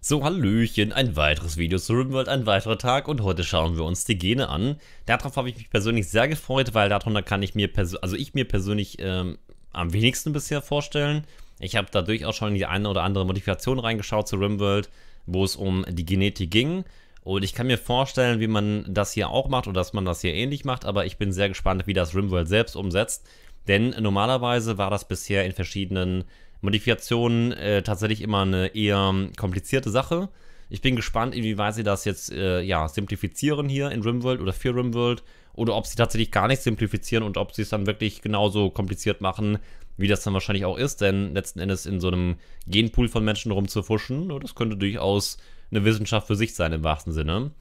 So, Hallöchen, ein weiteres Video zu RimWorld, ein weiterer Tag und heute schauen wir uns die Gene an. Darauf habe ich mich persönlich sehr gefreut, weil darunter kann ich mir, also ich mir persönlich ähm, am wenigsten bisher vorstellen. Ich habe da durchaus schon die eine oder andere Modifikation reingeschaut zu RimWorld, wo es um die Genetik ging. Und ich kann mir vorstellen, wie man das hier auch macht oder dass man das hier ähnlich macht, aber ich bin sehr gespannt, wie das RimWorld selbst umsetzt. Denn normalerweise war das bisher in verschiedenen Modifikationen äh, tatsächlich immer eine eher komplizierte Sache. Ich bin gespannt, inwieweit sie das jetzt äh, ja, simplifizieren hier in Rimworld oder für Rimworld oder ob sie tatsächlich gar nicht simplifizieren und ob sie es dann wirklich genauso kompliziert machen, wie das dann wahrscheinlich auch ist. Denn letzten Endes in so einem Genpool von Menschen rumzufuschen, ne, das könnte durchaus eine Wissenschaft für sich sein im wahrsten Sinne.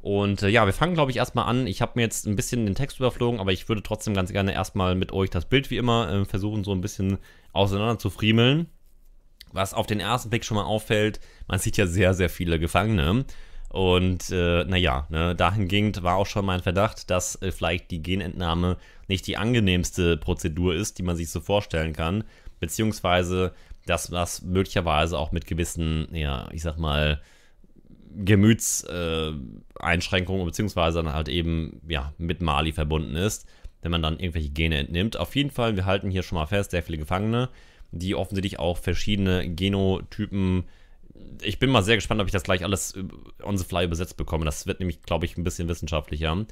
Und äh, ja, wir fangen, glaube ich, erstmal an. Ich habe mir jetzt ein bisschen den Text überflogen, aber ich würde trotzdem ganz gerne erstmal mit euch das Bild wie immer äh, versuchen, so ein bisschen auseinander zu friemeln. Was auf den ersten Blick schon mal auffällt, man sieht ja sehr, sehr viele Gefangene. Und äh, naja, ne, dahingehend war auch schon mein Verdacht, dass äh, vielleicht die Genentnahme nicht die angenehmste Prozedur ist, die man sich so vorstellen kann. Beziehungsweise, dass das möglicherweise auch mit gewissen, ja, ich sag mal, Gemütseinschränkungen, äh, beziehungsweise dann halt eben, ja, mit Mali verbunden ist wenn man dann irgendwelche Gene entnimmt. Auf jeden Fall, wir halten hier schon mal fest, sehr viele Gefangene, die offensichtlich auch verschiedene Genotypen. Ich bin mal sehr gespannt, ob ich das gleich alles äh, on the fly übersetzt bekomme. Das wird nämlich, glaube ich, ein bisschen wissenschaftlicher.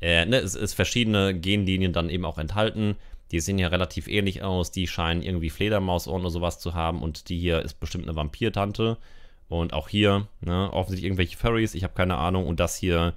Äh, ne, es ist verschiedene Genlinien dann eben auch enthalten. Die sehen ja relativ ähnlich aus. Die scheinen irgendwie Fledermausohren oder sowas zu haben. Und die hier ist bestimmt eine Vampirtante. Und auch hier, ne, offensichtlich irgendwelche Furries. Ich habe keine Ahnung. Und das hier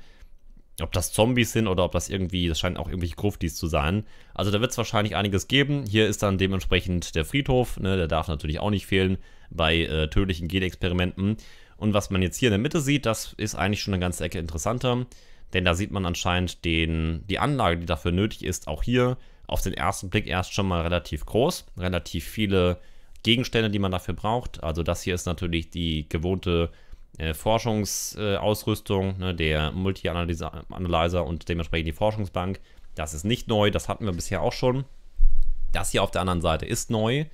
ob das Zombies sind oder ob das irgendwie, das scheinen auch irgendwelche Gruftis zu sein. Also da wird es wahrscheinlich einiges geben. Hier ist dann dementsprechend der Friedhof, ne, der darf natürlich auch nicht fehlen bei äh, tödlichen Genexperimenten. Und was man jetzt hier in der Mitte sieht, das ist eigentlich schon eine ganze Ecke interessanter. Denn da sieht man anscheinend den, die Anlage, die dafür nötig ist, auch hier auf den ersten Blick erst schon mal relativ groß. Relativ viele Gegenstände, die man dafür braucht. Also das hier ist natürlich die gewohnte äh, Forschungsausrüstung, ne, der Multi-Analyzer und dementsprechend die Forschungsbank. Das ist nicht neu, das hatten wir bisher auch schon. Das hier auf der anderen Seite ist neu.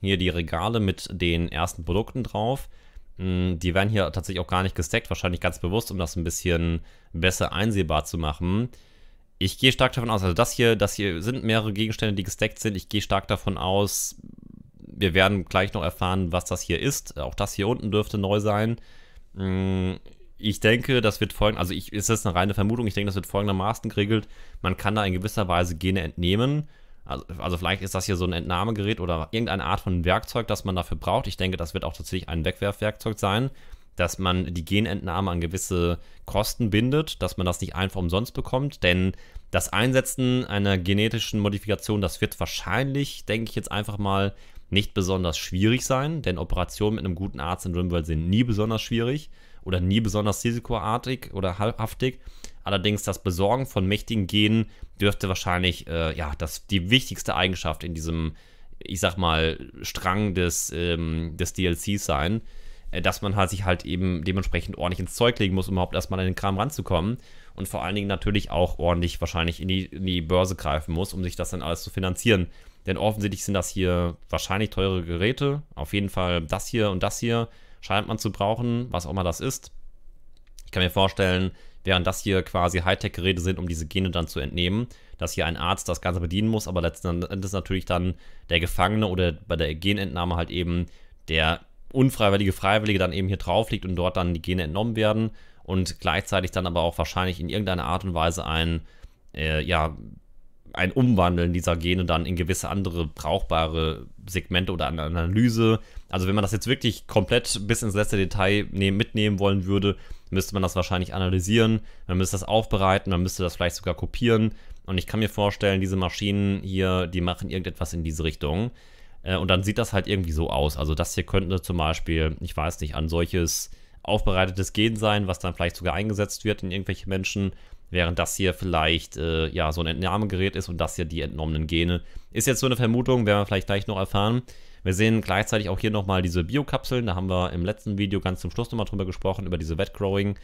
Hier die Regale mit den ersten Produkten drauf. Hm, die werden hier tatsächlich auch gar nicht gesteckt, wahrscheinlich ganz bewusst, um das ein bisschen besser einsehbar zu machen. Ich gehe stark davon aus, also das hier, das hier sind mehrere Gegenstände, die gesteckt sind. Ich gehe stark davon aus, wir werden gleich noch erfahren, was das hier ist. Auch das hier unten dürfte neu sein. Mm, ich denke, das wird folgen, also ich, ist das eine reine Vermutung, ich denke, das wird folgendermaßen geregelt. Man kann da in gewisser Weise Gene entnehmen. Also, also vielleicht ist das hier so ein Entnahmegerät oder irgendeine Art von Werkzeug, das man dafür braucht. Ich denke, das wird auch tatsächlich ein Wegwerfwerkzeug sein dass man die Genentnahme an gewisse Kosten bindet, dass man das nicht einfach umsonst bekommt, denn das Einsetzen einer genetischen Modifikation, das wird wahrscheinlich, denke ich jetzt einfach mal, nicht besonders schwierig sein, denn Operationen mit einem guten Arzt in Rimworld sind nie besonders schwierig oder nie besonders risikoartig oder haftig. Allerdings das Besorgen von mächtigen Genen dürfte wahrscheinlich äh, ja, das, die wichtigste Eigenschaft in diesem, ich sag mal, Strang des, ähm, des DLCs sein. Äh, dass man halt sich halt eben dementsprechend ordentlich ins Zeug legen muss, um überhaupt erstmal an den Kram ranzukommen. Und vor allen Dingen natürlich auch ordentlich wahrscheinlich in die, in die Börse greifen muss, um sich das dann alles zu finanzieren. Denn offensichtlich sind das hier wahrscheinlich teure Geräte. Auf jeden Fall das hier und das hier scheint man zu brauchen, was auch immer das ist. Ich kann mir vorstellen, während das hier quasi Hightech-Geräte sind, um diese Gene dann zu entnehmen, dass hier ein Arzt das Ganze bedienen muss, aber letzten Endes natürlich dann der Gefangene oder bei der Genentnahme halt eben der unfreiwillige Freiwillige dann eben hier drauf liegt und dort dann die Gene entnommen werden und gleichzeitig dann aber auch wahrscheinlich in irgendeiner Art und Weise ein, äh, ja, ein Umwandeln dieser Gene dann in gewisse andere brauchbare Segmente oder eine Analyse. Also wenn man das jetzt wirklich komplett bis ins letzte Detail nehmen, mitnehmen wollen würde, müsste man das wahrscheinlich analysieren, man müsste das aufbereiten, man müsste das vielleicht sogar kopieren. Und ich kann mir vorstellen, diese Maschinen hier, die machen irgendetwas in diese Richtung. Äh, und dann sieht das halt irgendwie so aus. Also das hier könnte zum Beispiel, ich weiß nicht, an solches aufbereitetes Gen sein, was dann vielleicht sogar eingesetzt wird in irgendwelche Menschen, während das hier vielleicht äh, ja so ein Entnahmegerät ist und das hier die entnommenen Gene. Ist jetzt so eine Vermutung, werden wir vielleicht gleich noch erfahren. Wir sehen gleichzeitig auch hier nochmal diese Biokapseln, da haben wir im letzten Video ganz zum Schluss nochmal drüber gesprochen, über diese Wetgrowing.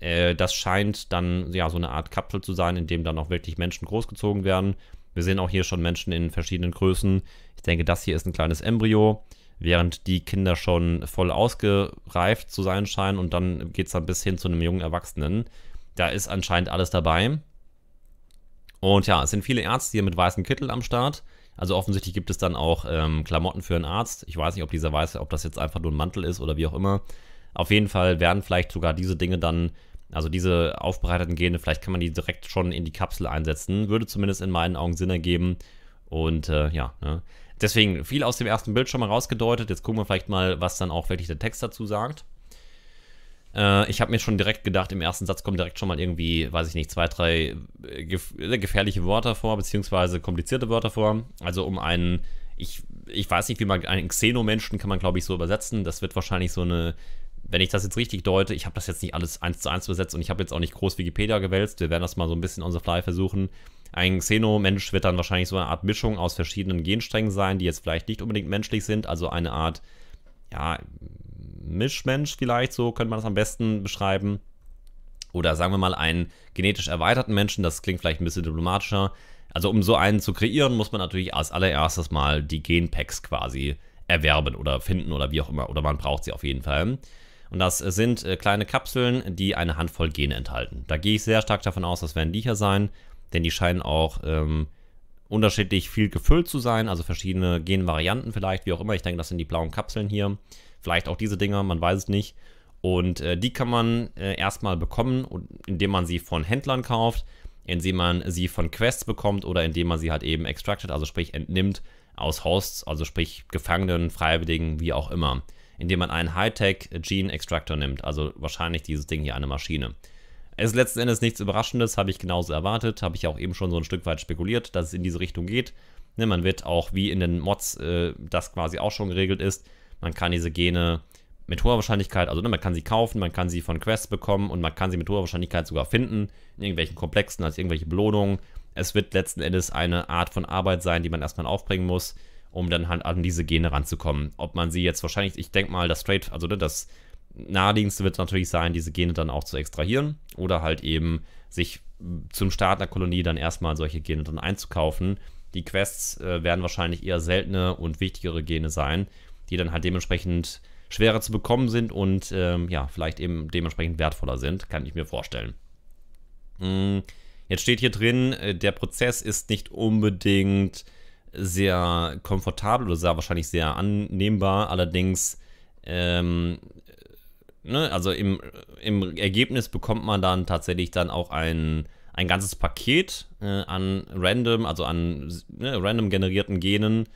Äh, das scheint dann ja so eine Art Kapsel zu sein, in dem dann auch wirklich Menschen großgezogen werden. Wir sehen auch hier schon Menschen in verschiedenen Größen. Ich denke, das hier ist ein kleines Embryo, während die Kinder schon voll ausgereift zu sein scheinen und dann geht es dann bis hin zu einem jungen Erwachsenen. Da ist anscheinend alles dabei. Und ja, es sind viele Ärzte hier mit weißen Kittel am Start. Also offensichtlich gibt es dann auch ähm, Klamotten für einen Arzt. Ich weiß nicht, ob dieser weiß, ob das jetzt einfach nur ein Mantel ist oder wie auch immer. Auf jeden Fall werden vielleicht sogar diese Dinge dann also diese aufbereiteten Gene, vielleicht kann man die direkt schon in die Kapsel einsetzen. Würde zumindest in meinen Augen Sinn ergeben. Und äh, ja, ne? deswegen viel aus dem ersten Bild schon mal rausgedeutet. Jetzt gucken wir vielleicht mal, was dann auch wirklich der Text dazu sagt. Äh, ich habe mir schon direkt gedacht, im ersten Satz kommen direkt schon mal irgendwie, weiß ich nicht, zwei, drei äh, gef äh, gefährliche Wörter vor, beziehungsweise komplizierte Wörter vor. Also um einen, ich, ich weiß nicht, wie man einen Xenomenschen kann man, glaube ich, so übersetzen. Das wird wahrscheinlich so eine wenn ich das jetzt richtig deute, ich habe das jetzt nicht alles eins zu eins besetzt und ich habe jetzt auch nicht groß Wikipedia gewälzt. Wir werden das mal so ein bisschen on the fly versuchen. Ein Xeno-Mensch wird dann wahrscheinlich so eine Art Mischung aus verschiedenen Gensträngen sein, die jetzt vielleicht nicht unbedingt menschlich sind. Also eine Art, ja, Mischmensch vielleicht, so könnte man das am besten beschreiben. Oder sagen wir mal einen genetisch erweiterten Menschen, das klingt vielleicht ein bisschen diplomatischer. Also um so einen zu kreieren, muss man natürlich als allererstes mal die Genpacks quasi erwerben oder finden oder wie auch immer. Oder man braucht sie auf jeden Fall. Und das äh, sind äh, kleine Kapseln, die eine Handvoll Gene enthalten. Da gehe ich sehr stark davon aus, das werden die hier sein, denn die scheinen auch ähm, unterschiedlich viel gefüllt zu sein, also verschiedene Genvarianten vielleicht, wie auch immer. Ich denke, das sind die blauen Kapseln hier. Vielleicht auch diese Dinger, man weiß es nicht. Und äh, die kann man äh, erstmal bekommen, indem man sie von Händlern kauft, indem man sie von Quests bekommt oder indem man sie halt eben extracted, also sprich entnimmt aus Hosts, also sprich Gefangenen, Freiwilligen, wie auch immer indem man einen Hightech Gene Extractor nimmt, also wahrscheinlich dieses Ding hier eine Maschine. Es ist letzten Endes nichts Überraschendes, habe ich genauso erwartet, habe ich auch eben schon so ein Stück weit spekuliert, dass es in diese Richtung geht. Ne, man wird auch, wie in den Mods äh, das quasi auch schon geregelt ist, man kann diese Gene mit hoher Wahrscheinlichkeit, also ne, man kann sie kaufen, man kann sie von Quests bekommen und man kann sie mit hoher Wahrscheinlichkeit sogar finden, in irgendwelchen Komplexen als irgendwelche Belohnungen. Es wird letzten Endes eine Art von Arbeit sein, die man erstmal aufbringen muss um dann halt an diese Gene ranzukommen. Ob man sie jetzt wahrscheinlich, ich denke mal, das Straight, also ne, das naheliegendste wird natürlich sein, diese Gene dann auch zu extrahieren oder halt eben sich äh, zum Start einer Kolonie dann erstmal solche Gene dann einzukaufen. Die Quests äh, werden wahrscheinlich eher seltene und wichtigere Gene sein, die dann halt dementsprechend schwerer zu bekommen sind und ähm, ja, vielleicht eben dementsprechend wertvoller sind, kann ich mir vorstellen. Hm, jetzt steht hier drin, äh, der Prozess ist nicht unbedingt sehr komfortabel oder sehr wahrscheinlich sehr annehmbar. Allerdings, ähm, ne, also im, im Ergebnis bekommt man dann tatsächlich dann auch ein, ein ganzes Paket äh, an random, also an ne, random generierten Genen,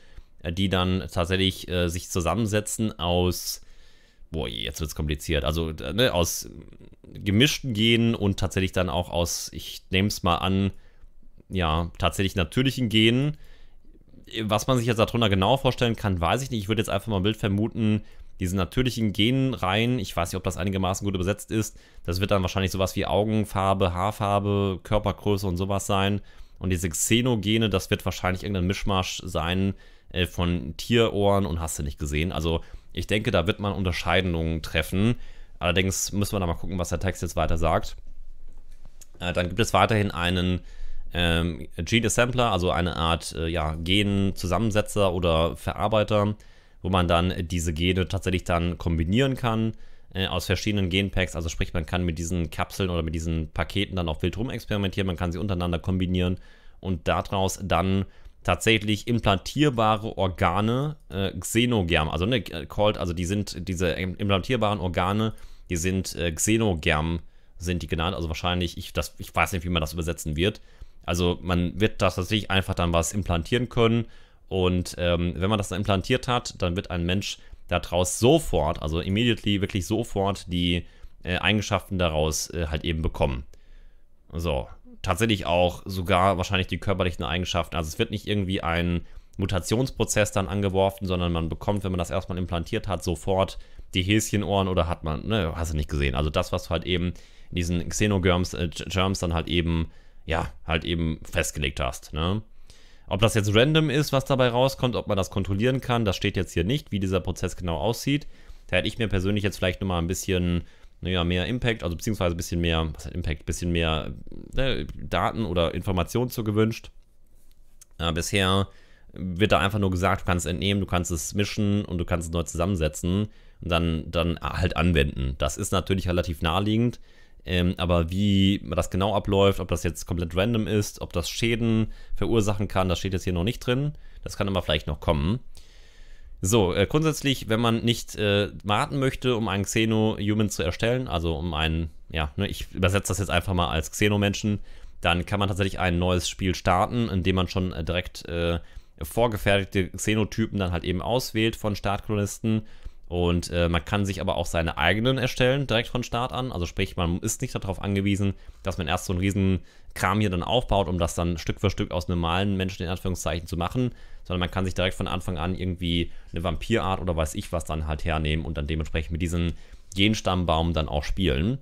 äh, die dann tatsächlich äh, sich zusammensetzen aus boah, jetzt wird es kompliziert. Also äh, ne, aus gemischten Genen und tatsächlich dann auch aus, ich nehme es mal an, ja, tatsächlich natürlichen Genen, was man sich jetzt darunter genau vorstellen kann, weiß ich nicht. Ich würde jetzt einfach mal ein Bild vermuten, diese natürlichen Genen rein. Ich weiß nicht, ob das einigermaßen gut übersetzt ist. Das wird dann wahrscheinlich sowas wie Augenfarbe, Haarfarbe, Körpergröße und sowas sein. Und diese Xenogene, das wird wahrscheinlich irgendein Mischmasch sein äh, von Tierohren und hast du nicht gesehen. Also ich denke, da wird man Unterscheidungen treffen. Allerdings müssen wir da mal gucken, was der Text jetzt weiter sagt. Äh, dann gibt es weiterhin einen ähm, Gene Assembler, also eine Art äh, ja, Genzusammensetzer oder Verarbeiter, wo man dann diese Gene tatsächlich dann kombinieren kann äh, aus verschiedenen Genpacks. Also sprich, man kann mit diesen Kapseln oder mit diesen Paketen dann auch wild rum experimentieren, man kann sie untereinander kombinieren und daraus dann tatsächlich implantierbare Organe, äh, Xenogerm, also ne, äh, called, also die sind diese implantierbaren Organe, die sind äh, Xenogerm sind die genannt, also wahrscheinlich, ich, das, ich weiß nicht, wie man das übersetzen wird, also man wird das tatsächlich einfach dann was implantieren können. Und ähm, wenn man das dann implantiert hat, dann wird ein Mensch daraus sofort, also immediately, wirklich sofort die äh, Eigenschaften daraus äh, halt eben bekommen. So, tatsächlich auch sogar wahrscheinlich die körperlichen Eigenschaften. Also es wird nicht irgendwie ein Mutationsprozess dann angeworfen, sondern man bekommt, wenn man das erstmal implantiert hat, sofort die Häschenohren oder hat man, ne, hast du nicht gesehen. Also das, was halt eben in diesen Xenogerms, äh, Germs dann halt eben ja, halt eben festgelegt hast. Ne? Ob das jetzt random ist, was dabei rauskommt, ob man das kontrollieren kann, das steht jetzt hier nicht, wie dieser Prozess genau aussieht. Da hätte ich mir persönlich jetzt vielleicht nochmal ein bisschen naja, mehr Impact, also beziehungsweise ein bisschen mehr, was heißt Impact, ein bisschen mehr äh, Daten oder Informationen zu gewünscht. Äh, bisher wird da einfach nur gesagt, du kannst es entnehmen, du kannst es mischen und du kannst es neu zusammensetzen und dann, dann halt anwenden. Das ist natürlich relativ naheliegend. Ähm, aber wie das genau abläuft, ob das jetzt komplett random ist, ob das Schäden verursachen kann, das steht jetzt hier noch nicht drin. Das kann aber vielleicht noch kommen. So, äh, grundsätzlich, wenn man nicht äh, warten möchte, um einen Xeno-Human zu erstellen, also um einen, ja, ne, ich übersetze das jetzt einfach mal als Xeno-Menschen, dann kann man tatsächlich ein neues Spiel starten, indem man schon äh, direkt äh, vorgefertigte Xenotypen dann halt eben auswählt von Startkolonisten und äh, man kann sich aber auch seine eigenen erstellen, direkt von Start an. Also sprich, man ist nicht darauf angewiesen, dass man erst so einen riesen Kram hier dann aufbaut, um das dann Stück für Stück aus normalen Menschen in Anführungszeichen zu machen, sondern man kann sich direkt von Anfang an irgendwie eine Vampirart oder weiß ich was dann halt hernehmen und dann dementsprechend mit diesem Genstammbaum dann auch spielen.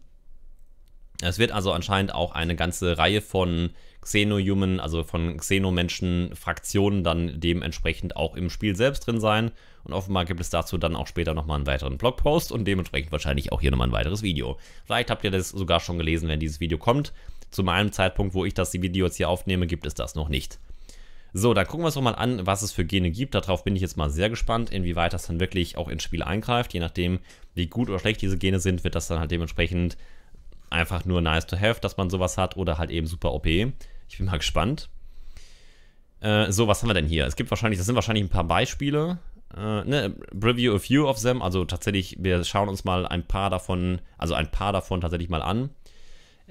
Es wird also anscheinend auch eine ganze Reihe von Xenohuman, also von Xeno-Menschen-Fraktionen dann dementsprechend auch im Spiel selbst drin sein. Und offenbar gibt es dazu dann auch später nochmal einen weiteren Blogpost und dementsprechend wahrscheinlich auch hier nochmal ein weiteres Video. Vielleicht habt ihr das sogar schon gelesen, wenn dieses Video kommt. Zu meinem Zeitpunkt, wo ich das Video jetzt hier aufnehme, gibt es das noch nicht. So, dann gucken wir uns doch mal an, was es für Gene gibt. Darauf bin ich jetzt mal sehr gespannt, inwieweit das dann wirklich auch ins Spiel eingreift. Je nachdem, wie gut oder schlecht diese Gene sind, wird das dann halt dementsprechend einfach nur nice to have, dass man sowas hat oder halt eben super OP. Ich bin mal gespannt. Äh, so, was haben wir denn hier? Es gibt wahrscheinlich, das sind wahrscheinlich ein paar Beispiele. Äh, ne, review a few of them. Also tatsächlich, wir schauen uns mal ein paar davon, also ein paar davon tatsächlich mal an.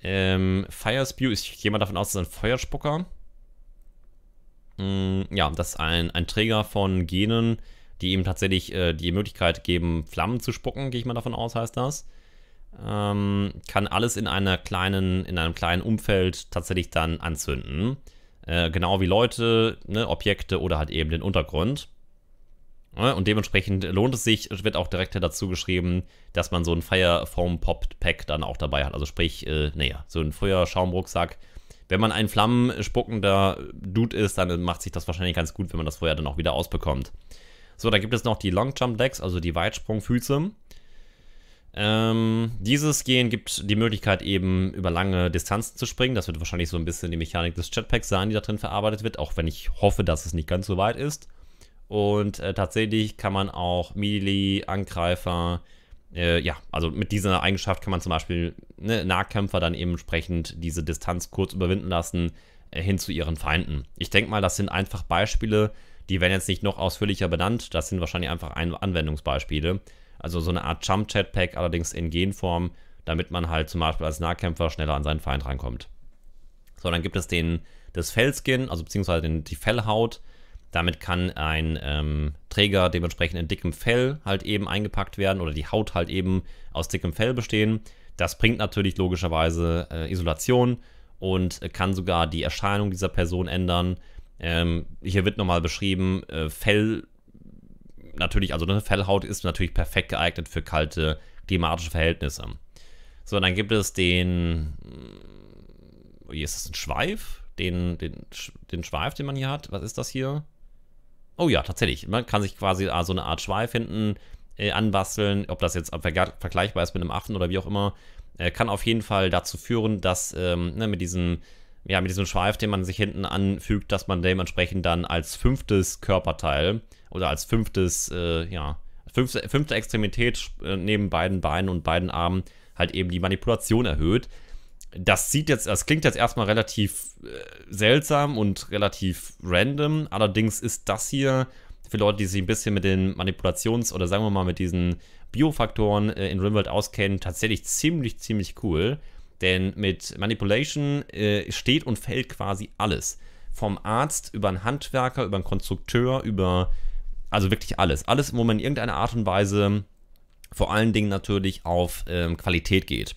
Ähm, Fire Spew, ist jemand davon aus, das ist ein Feuerspucker? Mm, ja, das ist ein, ein Träger von Genen, die ihm tatsächlich äh, die Möglichkeit geben, Flammen zu spucken, gehe ich mal davon aus, heißt das ähm, kann alles in einer kleinen, in einem kleinen Umfeld tatsächlich dann anzünden. Äh, genau wie Leute, ne, Objekte oder halt eben den Untergrund. und dementsprechend lohnt es sich, wird auch direkt dazu geschrieben, dass man so ein Fire Foam Pop Pack dann auch dabei hat. Also sprich, äh, naja, so ein Feuerschaumrucksack. Wenn man ein flammenspuckender Dude ist, dann macht sich das wahrscheinlich ganz gut, wenn man das Feuer dann auch wieder ausbekommt. So, da gibt es noch die Long Jump Decks, also die Weitsprungfüße. Ähm, dieses Gehen gibt die Möglichkeit, eben über lange Distanzen zu springen. Das wird wahrscheinlich so ein bisschen die Mechanik des Jetpacks sein, die da drin verarbeitet wird, auch wenn ich hoffe, dass es nicht ganz so weit ist. Und äh, tatsächlich kann man auch Melee-Angreifer, äh, ja, also mit dieser Eigenschaft kann man zum Beispiel ne, Nahkämpfer dann eben entsprechend diese Distanz kurz überwinden lassen äh, hin zu ihren Feinden. Ich denke mal, das sind einfach Beispiele, die werden jetzt nicht noch ausführlicher benannt, das sind wahrscheinlich einfach ein Anwendungsbeispiele. Also so eine Art Jump Jetpack, allerdings in Genform, damit man halt zum Beispiel als Nahkämpfer schneller an seinen Feind rankommt. So, dann gibt es den, das Fellskin, also beziehungsweise den, die Fellhaut. Damit kann ein ähm, Träger dementsprechend in dickem Fell halt eben eingepackt werden oder die Haut halt eben aus dickem Fell bestehen. Das bringt natürlich logischerweise äh, Isolation und äh, kann sogar die Erscheinung dieser Person ändern. Ähm, hier wird nochmal beschrieben, äh, Fell natürlich, also eine Fellhaut ist natürlich perfekt geeignet für kalte klimatische Verhältnisse. So, dann gibt es den, Hier ist das, ein Schweif? Den, den, den Schweif, den man hier hat. Was ist das hier? Oh ja, tatsächlich. Man kann sich quasi so also eine Art Schweif hinten äh, anbasteln. Ob das jetzt vergleichbar ist mit einem Affen oder wie auch immer, äh, kann auf jeden Fall dazu führen, dass ähm, ne, mit diesem ja, mit diesem Schweif, den man sich hinten anfügt, dass man dementsprechend dann als fünftes Körperteil oder als fünftes, äh, ja, fünfte, fünfte Extremität äh, neben beiden Beinen und beiden Armen halt eben die Manipulation erhöht. Das sieht jetzt, das klingt jetzt erstmal relativ äh, seltsam und relativ random. Allerdings ist das hier für Leute, die sich ein bisschen mit den Manipulations- oder sagen wir mal mit diesen Biofaktoren äh, in RimWorld auskennen, tatsächlich ziemlich, ziemlich cool. Denn mit Manipulation äh, steht und fällt quasi alles. Vom Arzt über einen Handwerker, über einen Konstrukteur, über also wirklich alles. Alles, wo man in irgendeiner Art und Weise vor allen Dingen natürlich auf ähm, Qualität geht.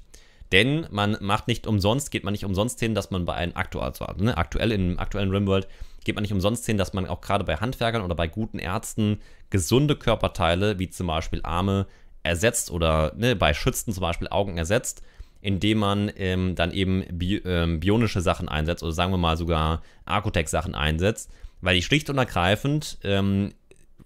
Denn man macht nicht umsonst, geht man nicht umsonst hin, dass man bei einem aktuell, also, ne, aktuell im aktuellen Rimworld, geht man nicht umsonst hin, dass man auch gerade bei Handwerkern oder bei guten Ärzten gesunde Körperteile, wie zum Beispiel Arme, ersetzt oder ne, bei Schützen zum Beispiel Augen ersetzt, indem man ähm, dann eben bi ähm, bionische Sachen einsetzt oder sagen wir mal sogar Arcotech-Sachen einsetzt, weil die schlicht und ergreifend ähm,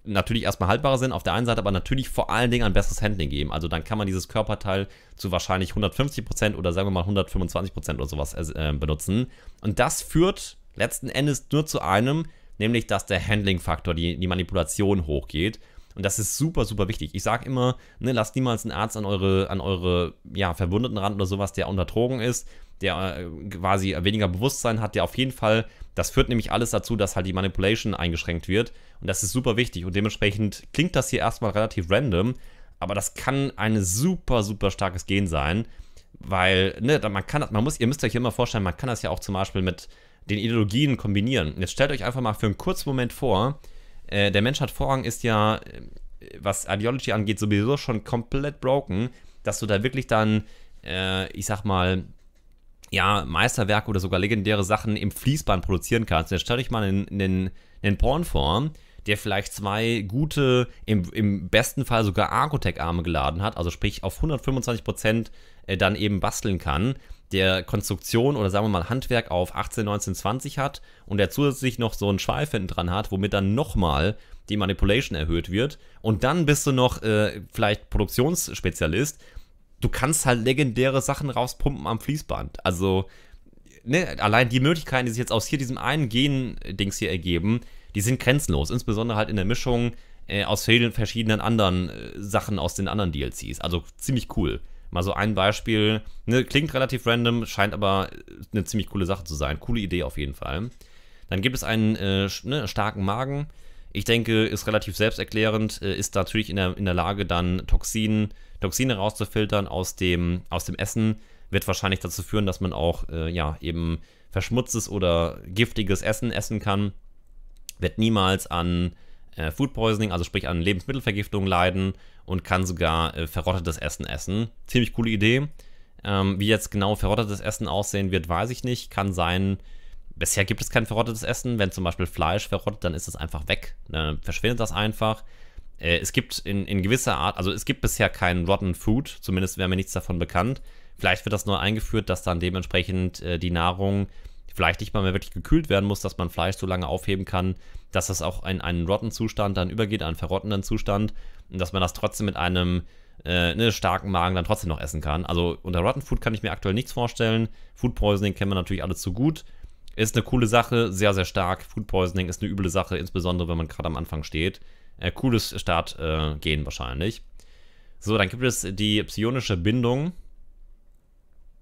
natürlich erstmal haltbarer sind, auf der einen Seite aber natürlich vor allen Dingen ein besseres Handling geben. Also dann kann man dieses Körperteil zu wahrscheinlich 150% oder sagen wir mal 125% oder sowas äh, äh, benutzen. Und das führt letzten Endes nur zu einem, nämlich dass der Handling-Faktor, die, die Manipulation hochgeht. Und das ist super, super wichtig. Ich sage immer, ne, lasst niemals einen Arzt an eure, an eure ja, Verwundeten ran oder sowas, der unter Drogen ist, der äh, quasi weniger Bewusstsein hat, der auf jeden Fall, das führt nämlich alles dazu, dass halt die Manipulation eingeschränkt wird. Und das ist super wichtig. Und dementsprechend klingt das hier erstmal relativ random, aber das kann ein super, super starkes Gen sein. Weil, ne, man kann das, man muss, ihr müsst euch immer vorstellen, man kann das ja auch zum Beispiel mit den Ideologien kombinieren. Jetzt stellt euch einfach mal für einen kurzen Moment vor, äh, der Mensch hat Vorrang ist ja, äh, was Ideology angeht, sowieso schon komplett broken, dass du da wirklich dann, äh, ich sag mal, ja, Meisterwerke oder sogar legendäre Sachen im Fließband produzieren kannst. Jetzt stell dich mal einen, einen, einen Porn vor, der vielleicht zwei gute, im, im besten Fall sogar Argotech-Arme geladen hat, also sprich auf 125% äh, dann eben basteln kann der Konstruktion oder sagen wir mal Handwerk auf 18, 19, 20 hat und der zusätzlich noch so einen Schweif hinten dran hat, womit dann nochmal die Manipulation erhöht wird. Und dann bist du noch äh, vielleicht Produktionsspezialist. Du kannst halt legendäre Sachen rauspumpen am Fließband. Also, ne, allein die Möglichkeiten, die sich jetzt aus hier diesem einen Gen-Dings hier ergeben, die sind grenzenlos. Insbesondere halt in der Mischung äh, aus vielen verschiedenen anderen äh, Sachen aus den anderen DLCs. Also ziemlich cool. Mal so ein Beispiel, ne, klingt relativ random, scheint aber eine ziemlich coole Sache zu sein. Coole Idee auf jeden Fall. Dann gibt es einen äh, ne, starken Magen. Ich denke, ist relativ selbsterklärend, äh, ist natürlich in der, in der Lage, dann Toxin, Toxine rauszufiltern aus dem, aus dem Essen. Wird wahrscheinlich dazu führen, dass man auch äh, ja, eben verschmutztes oder giftiges Essen essen kann. Wird niemals an äh, Food Poisoning, also sprich an Lebensmittelvergiftung leiden und kann sogar äh, verrottetes Essen essen. Ziemlich coole Idee. Ähm, wie jetzt genau verrottetes Essen aussehen wird, weiß ich nicht. Kann sein, bisher gibt es kein verrottetes Essen. Wenn zum Beispiel Fleisch verrottet, dann ist es einfach weg. Dann ne, verschwindet das einfach. Äh, es gibt in, in gewisser Art, also es gibt bisher kein Rotten Food, zumindest wäre mir nichts davon bekannt. Vielleicht wird das neu eingeführt, dass dann dementsprechend äh, die Nahrung vielleicht nicht mal mehr wirklich gekühlt werden muss, dass man Fleisch so lange aufheben kann, dass das auch in einen rotten Zustand dann übergeht, einen verrottenden Zustand und dass man das trotzdem mit einem äh, ne, starken Magen dann trotzdem noch essen kann. Also unter Rotten Food kann ich mir aktuell nichts vorstellen. Food Poisoning kennen wir natürlich alle zu gut. Ist eine coole Sache, sehr, sehr stark. Food Poisoning ist eine üble Sache, insbesondere wenn man gerade am Anfang steht. Äh, cooles Startgehen äh, gehen wahrscheinlich. So, dann gibt es die psionische Bindung.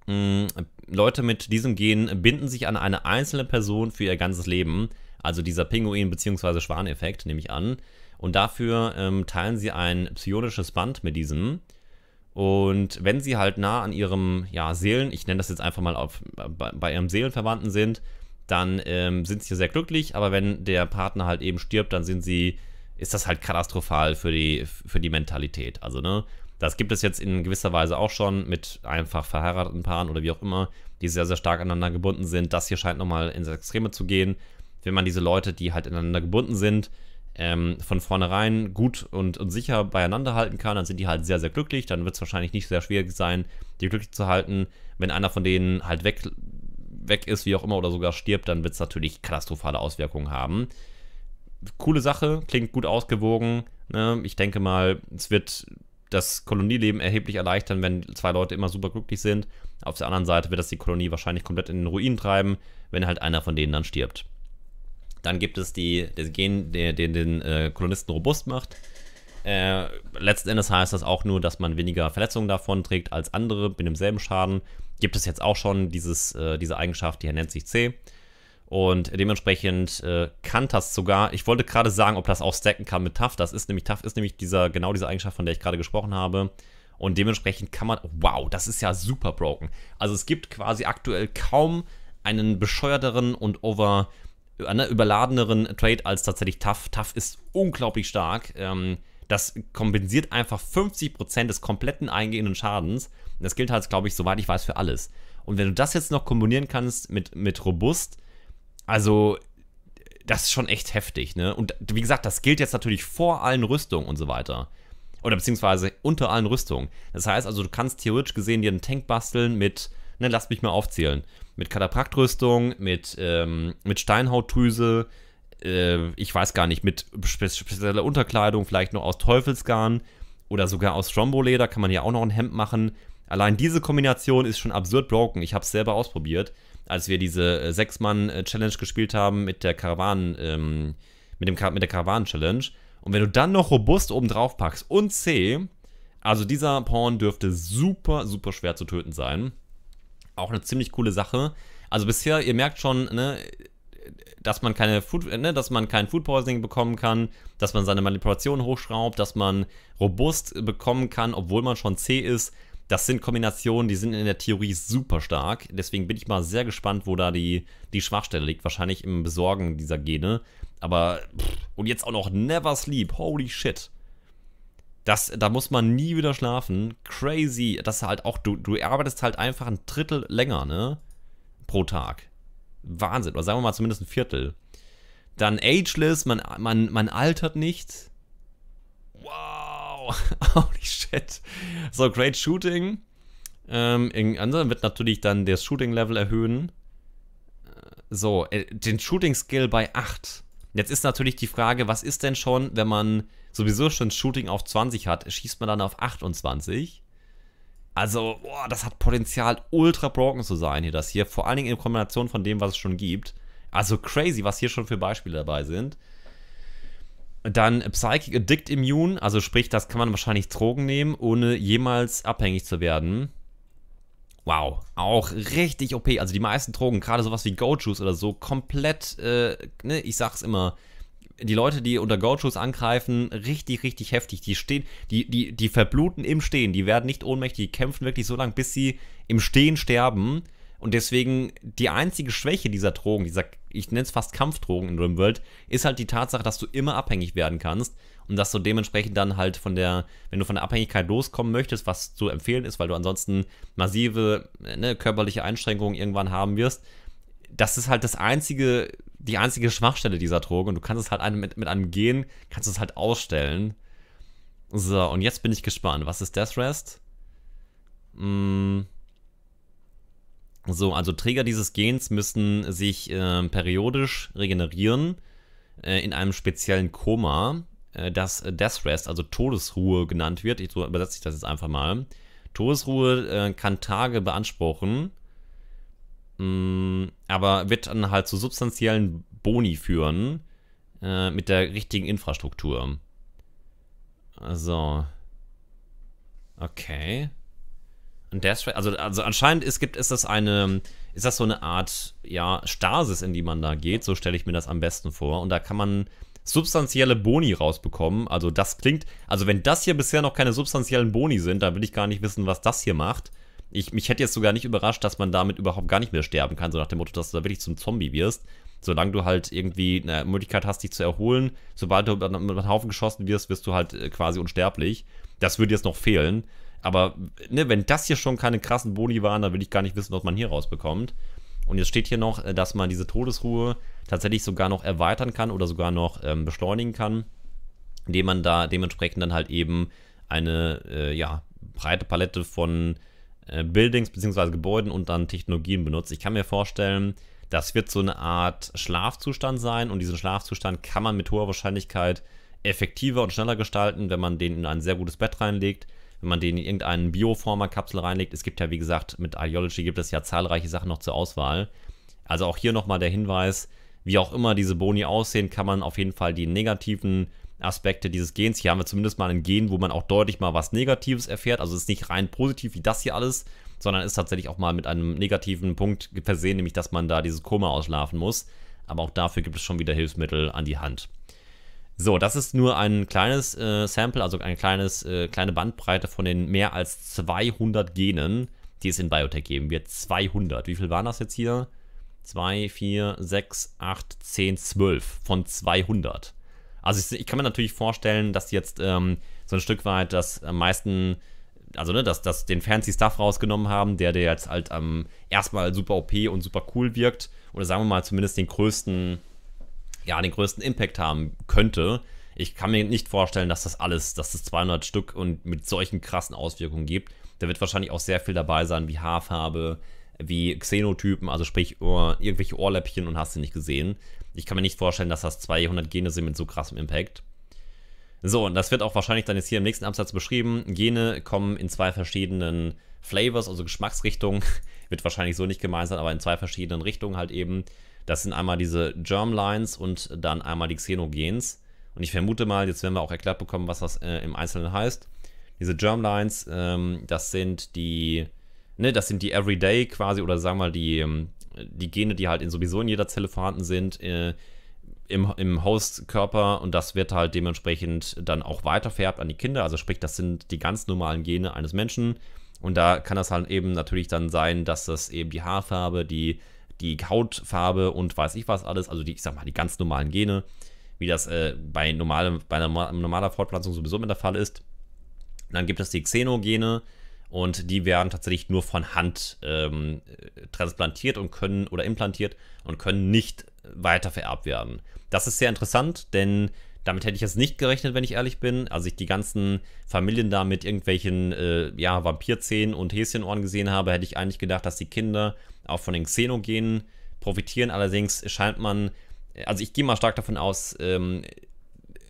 Hm, Leute mit diesem Gen binden sich an eine einzelne Person für ihr ganzes Leben, also dieser Pinguin- bzw. Schwaneffekt, nehme ich an. Und dafür ähm, teilen sie ein psionisches Band mit diesem. Und wenn sie halt nah an ihrem ja, Seelen, ich nenne das jetzt einfach mal auf, bei, bei ihrem Seelenverwandten sind, dann ähm, sind sie sehr glücklich, aber wenn der Partner halt eben stirbt, dann sind sie, ist das halt katastrophal für die, für die Mentalität. Also, ne? Das gibt es jetzt in gewisser Weise auch schon mit einfach verheirateten Paaren oder wie auch immer, die sehr, sehr stark aneinander gebunden sind. Das hier scheint nochmal ins Extreme zu gehen. Wenn man diese Leute, die halt ineinander gebunden sind, ähm, von vornherein gut und, und, sicher beieinander halten kann, dann sind die halt sehr, sehr glücklich. Dann wird es wahrscheinlich nicht sehr schwierig sein, die glücklich zu halten. Wenn einer von denen halt weg, weg ist, wie auch immer, oder sogar stirbt, dann wird es natürlich katastrophale Auswirkungen haben. Coole Sache, klingt gut ausgewogen. Ne? Ich denke mal, es wird das Kolonieleben erheblich erleichtern, wenn zwei Leute immer super glücklich sind. Auf der anderen Seite wird das die Kolonie wahrscheinlich komplett in den Ruin treiben, wenn halt einer von denen dann stirbt. Dann gibt es die, das Gen, der, den, den äh, Kolonisten robust macht. Äh, letzten Endes heißt das auch nur, dass man weniger Verletzungen davon trägt als andere mit demselben Schaden. Gibt es jetzt auch schon dieses, äh, diese Eigenschaft, die nennt sich C. Und dementsprechend äh, kann das sogar, ich wollte gerade sagen, ob das auch stacken kann mit TAF. Das ist nämlich, TAF, ist nämlich dieser, genau diese Eigenschaft, von der ich gerade gesprochen habe. Und dementsprechend kann man, wow, das ist ja super broken. Also es gibt quasi aktuell kaum einen bescheuerteren und over, äh, ne, überladeneren Trade als tatsächlich TAF. TAF ist unglaublich stark. Ähm, das kompensiert einfach 50% des kompletten eingehenden Schadens. das gilt halt, glaube ich, soweit ich weiß, für alles. Und wenn du das jetzt noch kombinieren kannst mit, mit robust, also, das ist schon echt heftig, ne? Und wie gesagt, das gilt jetzt natürlich vor allen Rüstungen und so weiter. Oder beziehungsweise unter allen Rüstungen. Das heißt also, du kannst theoretisch gesehen dir einen Tank basteln mit, ne, lass mich mal aufzählen, mit Katapraktrüstung, mit, ähm, mit Steinhautdrüse, äh, ich weiß gar nicht, mit spezieller Unterkleidung, vielleicht noch aus Teufelsgarn oder sogar aus Stromboleder kann man ja auch noch ein Hemd machen. Allein diese Kombination ist schon absurd broken. Ich habe es selber ausprobiert als wir diese äh, Sechs-Mann-Challenge gespielt haben mit der Karawanen, ähm, mit, dem, mit der Karawanen-Challenge. Und wenn du dann noch robust oben drauf packst und C, also dieser Porn dürfte super, super schwer zu töten sein. Auch eine ziemlich coole Sache. Also bisher, ihr merkt schon, ne, dass man keine Food, ne, dass man kein Food Poisoning bekommen kann, dass man seine Manipulation hochschraubt, dass man robust bekommen kann, obwohl man schon C ist das sind Kombinationen, die sind in der Theorie super stark. Deswegen bin ich mal sehr gespannt, wo da die, die Schwachstelle liegt. Wahrscheinlich im Besorgen dieser Gene. Aber, pff, und jetzt auch noch Never Sleep. Holy shit. Das, da muss man nie wieder schlafen. Crazy. Das ist halt auch, du, du arbeitest halt einfach ein Drittel länger, ne? Pro Tag. Wahnsinn. Oder sagen wir mal zumindest ein Viertel. Dann ageless, man, man, man altert nicht wow, holy shit. So, great shooting. Ähm, in anderen wird natürlich dann das Shooting-Level erhöhen. Äh, so, äh, den Shooting-Skill bei 8. Jetzt ist natürlich die Frage, was ist denn schon, wenn man sowieso schon Shooting auf 20 hat, schießt man dann auf 28? Also, boah, das hat Potenzial, ultra broken zu sein hier, das hier. Vor allen Dingen in Kombination von dem, was es schon gibt. Also crazy, was hier schon für Beispiele dabei sind. Dann Psychic Addict Immune, also sprich, das kann man wahrscheinlich Drogen nehmen, ohne jemals abhängig zu werden. Wow, auch richtig OP. Also die meisten Drogen, gerade sowas wie Go-Juice oder so, komplett, äh, ne, ich sag's immer, die Leute, die unter Go-Juice angreifen, richtig, richtig heftig. Die stehen, die, die, die verbluten im Stehen, die werden nicht ohnmächtig, die kämpfen wirklich so lange, bis sie im Stehen sterben. Und deswegen die einzige Schwäche dieser Drogen, dieser, ich nenne es fast Kampfdrogen in RimWorld, ist halt die Tatsache, dass du immer abhängig werden kannst und dass du dementsprechend dann halt von der, wenn du von der Abhängigkeit loskommen möchtest, was zu empfehlen ist, weil du ansonsten massive ne, körperliche Einschränkungen irgendwann haben wirst, das ist halt das einzige, die einzige Schwachstelle dieser Drogen und du kannst es halt mit, mit einem Gen, kannst es halt ausstellen. So, und jetzt bin ich gespannt. Was ist Death Rest? Hm. So, also Träger dieses Gens müssen sich äh, periodisch regenerieren äh, in einem speziellen Koma, äh, das Death Rest, also Todesruhe genannt wird. Ich, so übersetze ich das jetzt einfach mal. Todesruhe äh, kann Tage beanspruchen, mh, mm, aber wird dann halt zu substanziellen Boni führen äh, mit der richtigen Infrastruktur. So. Okay. Ein Death Track? Also, also anscheinend ist, gibt, ist das eine, ist das so eine Art, ja, Stasis, in die man da geht. So stelle ich mir das am besten vor. Und da kann man substanzielle Boni rausbekommen. Also das klingt, also wenn das hier bisher noch keine substanziellen Boni sind, dann will ich gar nicht wissen, was das hier macht. Ich, mich hätte jetzt sogar nicht überrascht, dass man damit überhaupt gar nicht mehr sterben kann, so nach dem Motto, dass du da wirklich zum Zombie wirst. Solange du halt irgendwie eine Möglichkeit hast, dich zu erholen, sobald du mit einem Haufen geschossen wirst, wirst du halt äh, quasi unsterblich. Das würde jetzt noch fehlen. Aber ne, wenn das hier schon keine krassen Boni waren, dann will ich gar nicht wissen, was man hier rausbekommt. Und jetzt steht hier noch, äh, dass man diese Todesruhe tatsächlich sogar noch erweitern kann oder sogar noch ähm, beschleunigen kann, indem man da dementsprechend dann halt eben eine äh, ja, breite Palette von äh, Buildings bzw. Gebäuden und dann Technologien benutzt. Ich kann mir vorstellen, das wird so eine Art Schlafzustand sein und diesen Schlafzustand kann man mit hoher Wahrscheinlichkeit effektiver und schneller gestalten, wenn man den in ein sehr gutes Bett reinlegt wenn man den in irgendeinen Bioformer-Kapsel reinlegt. Es gibt ja, wie gesagt, mit Ideology gibt es ja zahlreiche Sachen noch zur Auswahl. Also auch hier nochmal der Hinweis, wie auch immer diese Boni aussehen, kann man auf jeden Fall die negativen Aspekte dieses Gens, hier haben wir zumindest mal ein Gen, wo man auch deutlich mal was Negatives erfährt. Also es ist nicht rein positiv wie das hier alles, sondern ist tatsächlich auch mal mit einem negativen Punkt versehen, nämlich dass man da dieses Koma ausschlafen muss. Aber auch dafür gibt es schon wieder Hilfsmittel an die Hand. So, das ist nur ein kleines äh, Sample, also eine äh, kleine Bandbreite von den mehr als 200 Genen, die es in Biotech geben wird. 200. Wie viel waren das jetzt hier? 2, 4, 6, 8, 10, 12 von 200. Also ich, ich kann mir natürlich vorstellen, dass jetzt ähm, so ein Stück weit das am meisten, also ne, dass, dass den fancy Stuff rausgenommen haben, der der jetzt halt ähm, erstmal super OP und super cool wirkt oder sagen wir mal zumindest den größten ja, den größten Impact haben könnte. Ich kann mir nicht vorstellen, dass das alles, dass das 200 Stück und mit solchen krassen Auswirkungen gibt. Da wird wahrscheinlich auch sehr viel dabei sein, wie Haarfarbe, wie Xenotypen, also sprich Ohr, irgendwelche Ohrläppchen und hast du nicht gesehen. Ich kann mir nicht vorstellen, dass das 200 Gene sind mit so krassem Impact. So, und das wird auch wahrscheinlich dann jetzt hier im nächsten Absatz beschrieben. Gene kommen in zwei verschiedenen Flavors, also Geschmacksrichtungen. wird wahrscheinlich so nicht gemeint sein, aber in zwei verschiedenen Richtungen halt eben. Das sind einmal diese Germlines und dann einmal die Xenogens. Und ich vermute mal, jetzt werden wir auch erklärt bekommen, was das äh, im Einzelnen heißt. Diese Germlines, ähm, das sind die, ne, das sind die Everyday quasi oder sagen wir mal die, ähm, die Gene, die halt in sowieso in jeder Zelle vorhanden sind, äh, im, im Hostkörper und das wird halt dementsprechend dann auch weitervererbt an die Kinder. Also sprich, das sind die ganz normalen Gene eines Menschen. Und da kann das halt eben natürlich dann sein, dass das eben die Haarfarbe, die die Hautfarbe und weiß ich was alles, also die, ich sag mal, die ganz normalen Gene, wie das äh, bei, normalem, bei normaler Fortpflanzung sowieso immer der Fall ist. Dann gibt es die Xenogene und die werden tatsächlich nur von Hand ähm, transplantiert und können oder implantiert und können nicht weiter vererbt werden. Das ist sehr interessant, denn damit hätte ich jetzt nicht gerechnet, wenn ich ehrlich bin. Als ich die ganzen Familien da mit irgendwelchen äh, ja, Vampirzähnen und Häschenohren gesehen habe, hätte ich eigentlich gedacht, dass die Kinder auch von den Xenogenen profitieren. Allerdings scheint man, also ich gehe mal stark davon aus, ähm,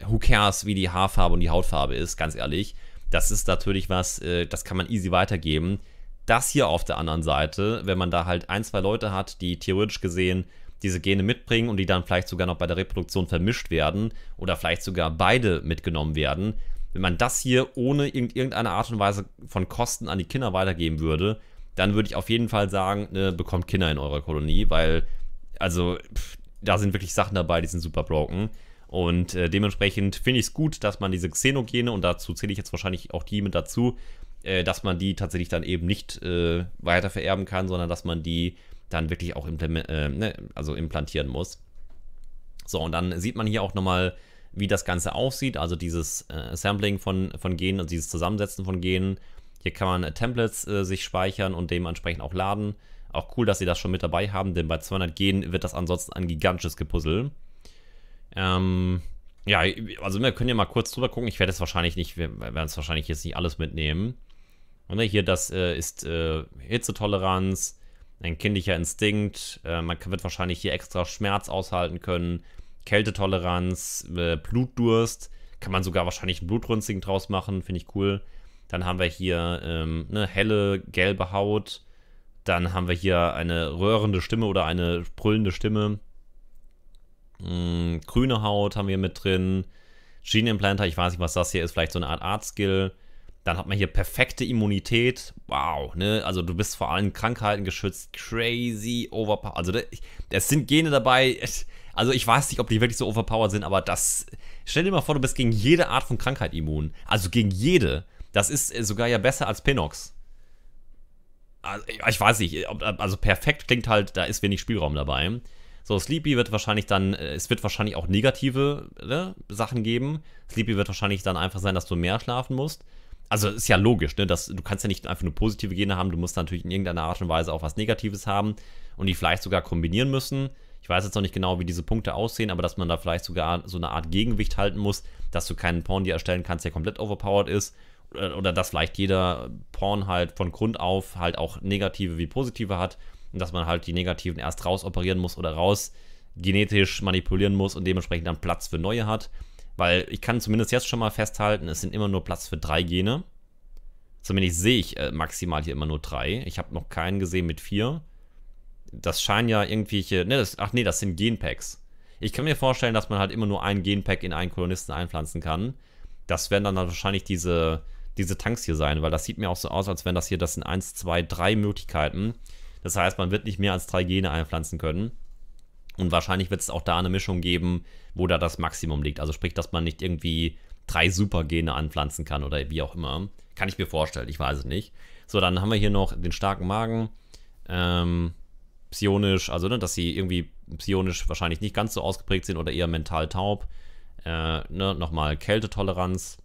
who cares, wie die Haarfarbe und die Hautfarbe ist, ganz ehrlich. Das ist natürlich was, äh, das kann man easy weitergeben. Das hier auf der anderen Seite, wenn man da halt ein, zwei Leute hat, die theoretisch gesehen diese Gene mitbringen und die dann vielleicht sogar noch bei der Reproduktion vermischt werden oder vielleicht sogar beide mitgenommen werden, wenn man das hier ohne irgendeine Art und Weise von Kosten an die Kinder weitergeben würde, dann würde ich auf jeden Fall sagen, ne, bekommt Kinder in eurer Kolonie, weil, also, pff, da sind wirklich Sachen dabei, die sind super broken. Und äh, dementsprechend finde ich es gut, dass man diese Xenogene, und dazu zähle ich jetzt wahrscheinlich auch die mit dazu, äh, dass man die tatsächlich dann eben nicht äh, weiter vererben kann, sondern dass man die dann wirklich auch äh, ne, also implantieren muss. So, und dann sieht man hier auch nochmal, wie das Ganze aussieht, also dieses äh, Sampling von, von Genen und also dieses Zusammensetzen von Genen hier kann man äh, Templates äh, sich speichern und dementsprechend auch laden. Auch cool, dass sie das schon mit dabei haben, denn bei 200 Gen wird das ansonsten ein gigantisches Gepuzzle. Ähm, ja, also wir können ja mal kurz drüber gucken. Ich werde es wahrscheinlich nicht, wir werden es wahrscheinlich jetzt nicht alles mitnehmen. Und hier, das äh, ist äh, Hitzetoleranz, ein kindlicher Instinkt. Äh, man wird wahrscheinlich hier extra Schmerz aushalten können. Kältetoleranz, äh, Blutdurst. Kann man sogar wahrscheinlich einen Blutrünstigen draus machen, finde ich cool. Dann haben wir hier ähm, eine helle gelbe Haut. Dann haben wir hier eine röhrende Stimme oder eine brüllende Stimme. Mhm, grüne Haut haben wir mit drin. Gene-Implanter, ich weiß nicht, was das hier ist, vielleicht so eine Art Art-Skill. Dann hat man hier perfekte Immunität. Wow, ne? Also du bist vor allen Krankheiten geschützt. Crazy overpowered. Also es sind Gene dabei. Also ich weiß nicht, ob die wirklich so overpowered sind, aber das. Stell dir mal vor, du bist gegen jede Art von Krankheit immun. Also gegen jede. Das ist äh, sogar ja besser als Pinox. Also, ich weiß nicht, also perfekt klingt halt, da ist wenig Spielraum dabei. So, Sleepy wird wahrscheinlich dann, äh, es wird wahrscheinlich auch negative ne, Sachen geben. Sleepy wird wahrscheinlich dann einfach sein, dass du mehr schlafen musst. Also ist ja logisch, ne? Das, du kannst ja nicht einfach nur positive Gene haben, du musst natürlich in irgendeiner Art und Weise auch was Negatives haben und die vielleicht sogar kombinieren müssen. Ich weiß jetzt noch nicht genau, wie diese Punkte aussehen, aber dass man da vielleicht sogar so eine Art Gegenwicht halten muss, dass du keinen Pawn dir erstellen kannst, der komplett overpowered ist äh, oder dass vielleicht jeder Porn halt von Grund auf halt auch negative wie positive hat und dass man halt die negativen erst rausoperieren muss oder raus genetisch manipulieren muss und dementsprechend dann Platz für neue hat. Weil ich kann zumindest jetzt schon mal festhalten, es sind immer nur Platz für drei Gene. Zumindest sehe ich äh, maximal hier immer nur drei. Ich habe noch keinen gesehen mit vier. Das scheinen ja irgendwelche. Ne, das, ach nee, das sind Genpacks. Ich kann mir vorstellen, dass man halt immer nur ein Genpack in einen Kolonisten einpflanzen kann. Das wären dann wahrscheinlich diese diese Tanks hier sein, weil das sieht mir auch so aus, als wenn das hier, das sind 1, 2, 3 Möglichkeiten. Das heißt, man wird nicht mehr als drei Gene einpflanzen können. Und wahrscheinlich wird es auch da eine Mischung geben, wo da das Maximum liegt. Also sprich, dass man nicht irgendwie drei Supergene anpflanzen kann oder wie auch immer. Kann ich mir vorstellen, ich weiß es nicht. So, dann haben wir hier noch den starken Magen. Ähm, psionisch, also ne, dass sie irgendwie psionisch wahrscheinlich nicht ganz so ausgeprägt sind oder eher mental taub. Äh, ne, nochmal Kältetoleranz.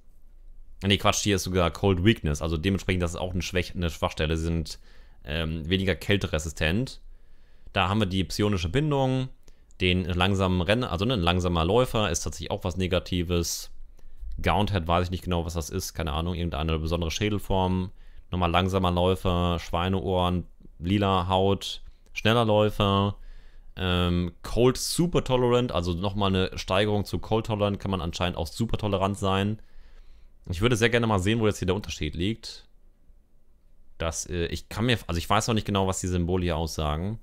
Nee, Quatsch, hier ist sogar Cold Weakness. Also dementsprechend, das ist auch eine, Schwäch eine Schwachstelle. Sie sind ähm, weniger kälteresistent. Da haben wir die psionische Bindung, den langsamen Rennen, also ne, ein langsamer Läufer ist tatsächlich auch was Negatives. Gauntlet weiß ich nicht genau, was das ist, keine Ahnung, irgendeine besondere Schädelform. Nochmal langsamer Läufer, Schweineohren, lila Haut, schneller Läufer. Ähm, Cold Super Tolerant, also nochmal eine Steigerung zu Cold Tolerant, kann man anscheinend auch super tolerant sein. Ich würde sehr gerne mal sehen, wo jetzt hier der Unterschied liegt. Das, äh, ich kann mir, also ich weiß noch nicht genau, was die Symbole hier aussagen.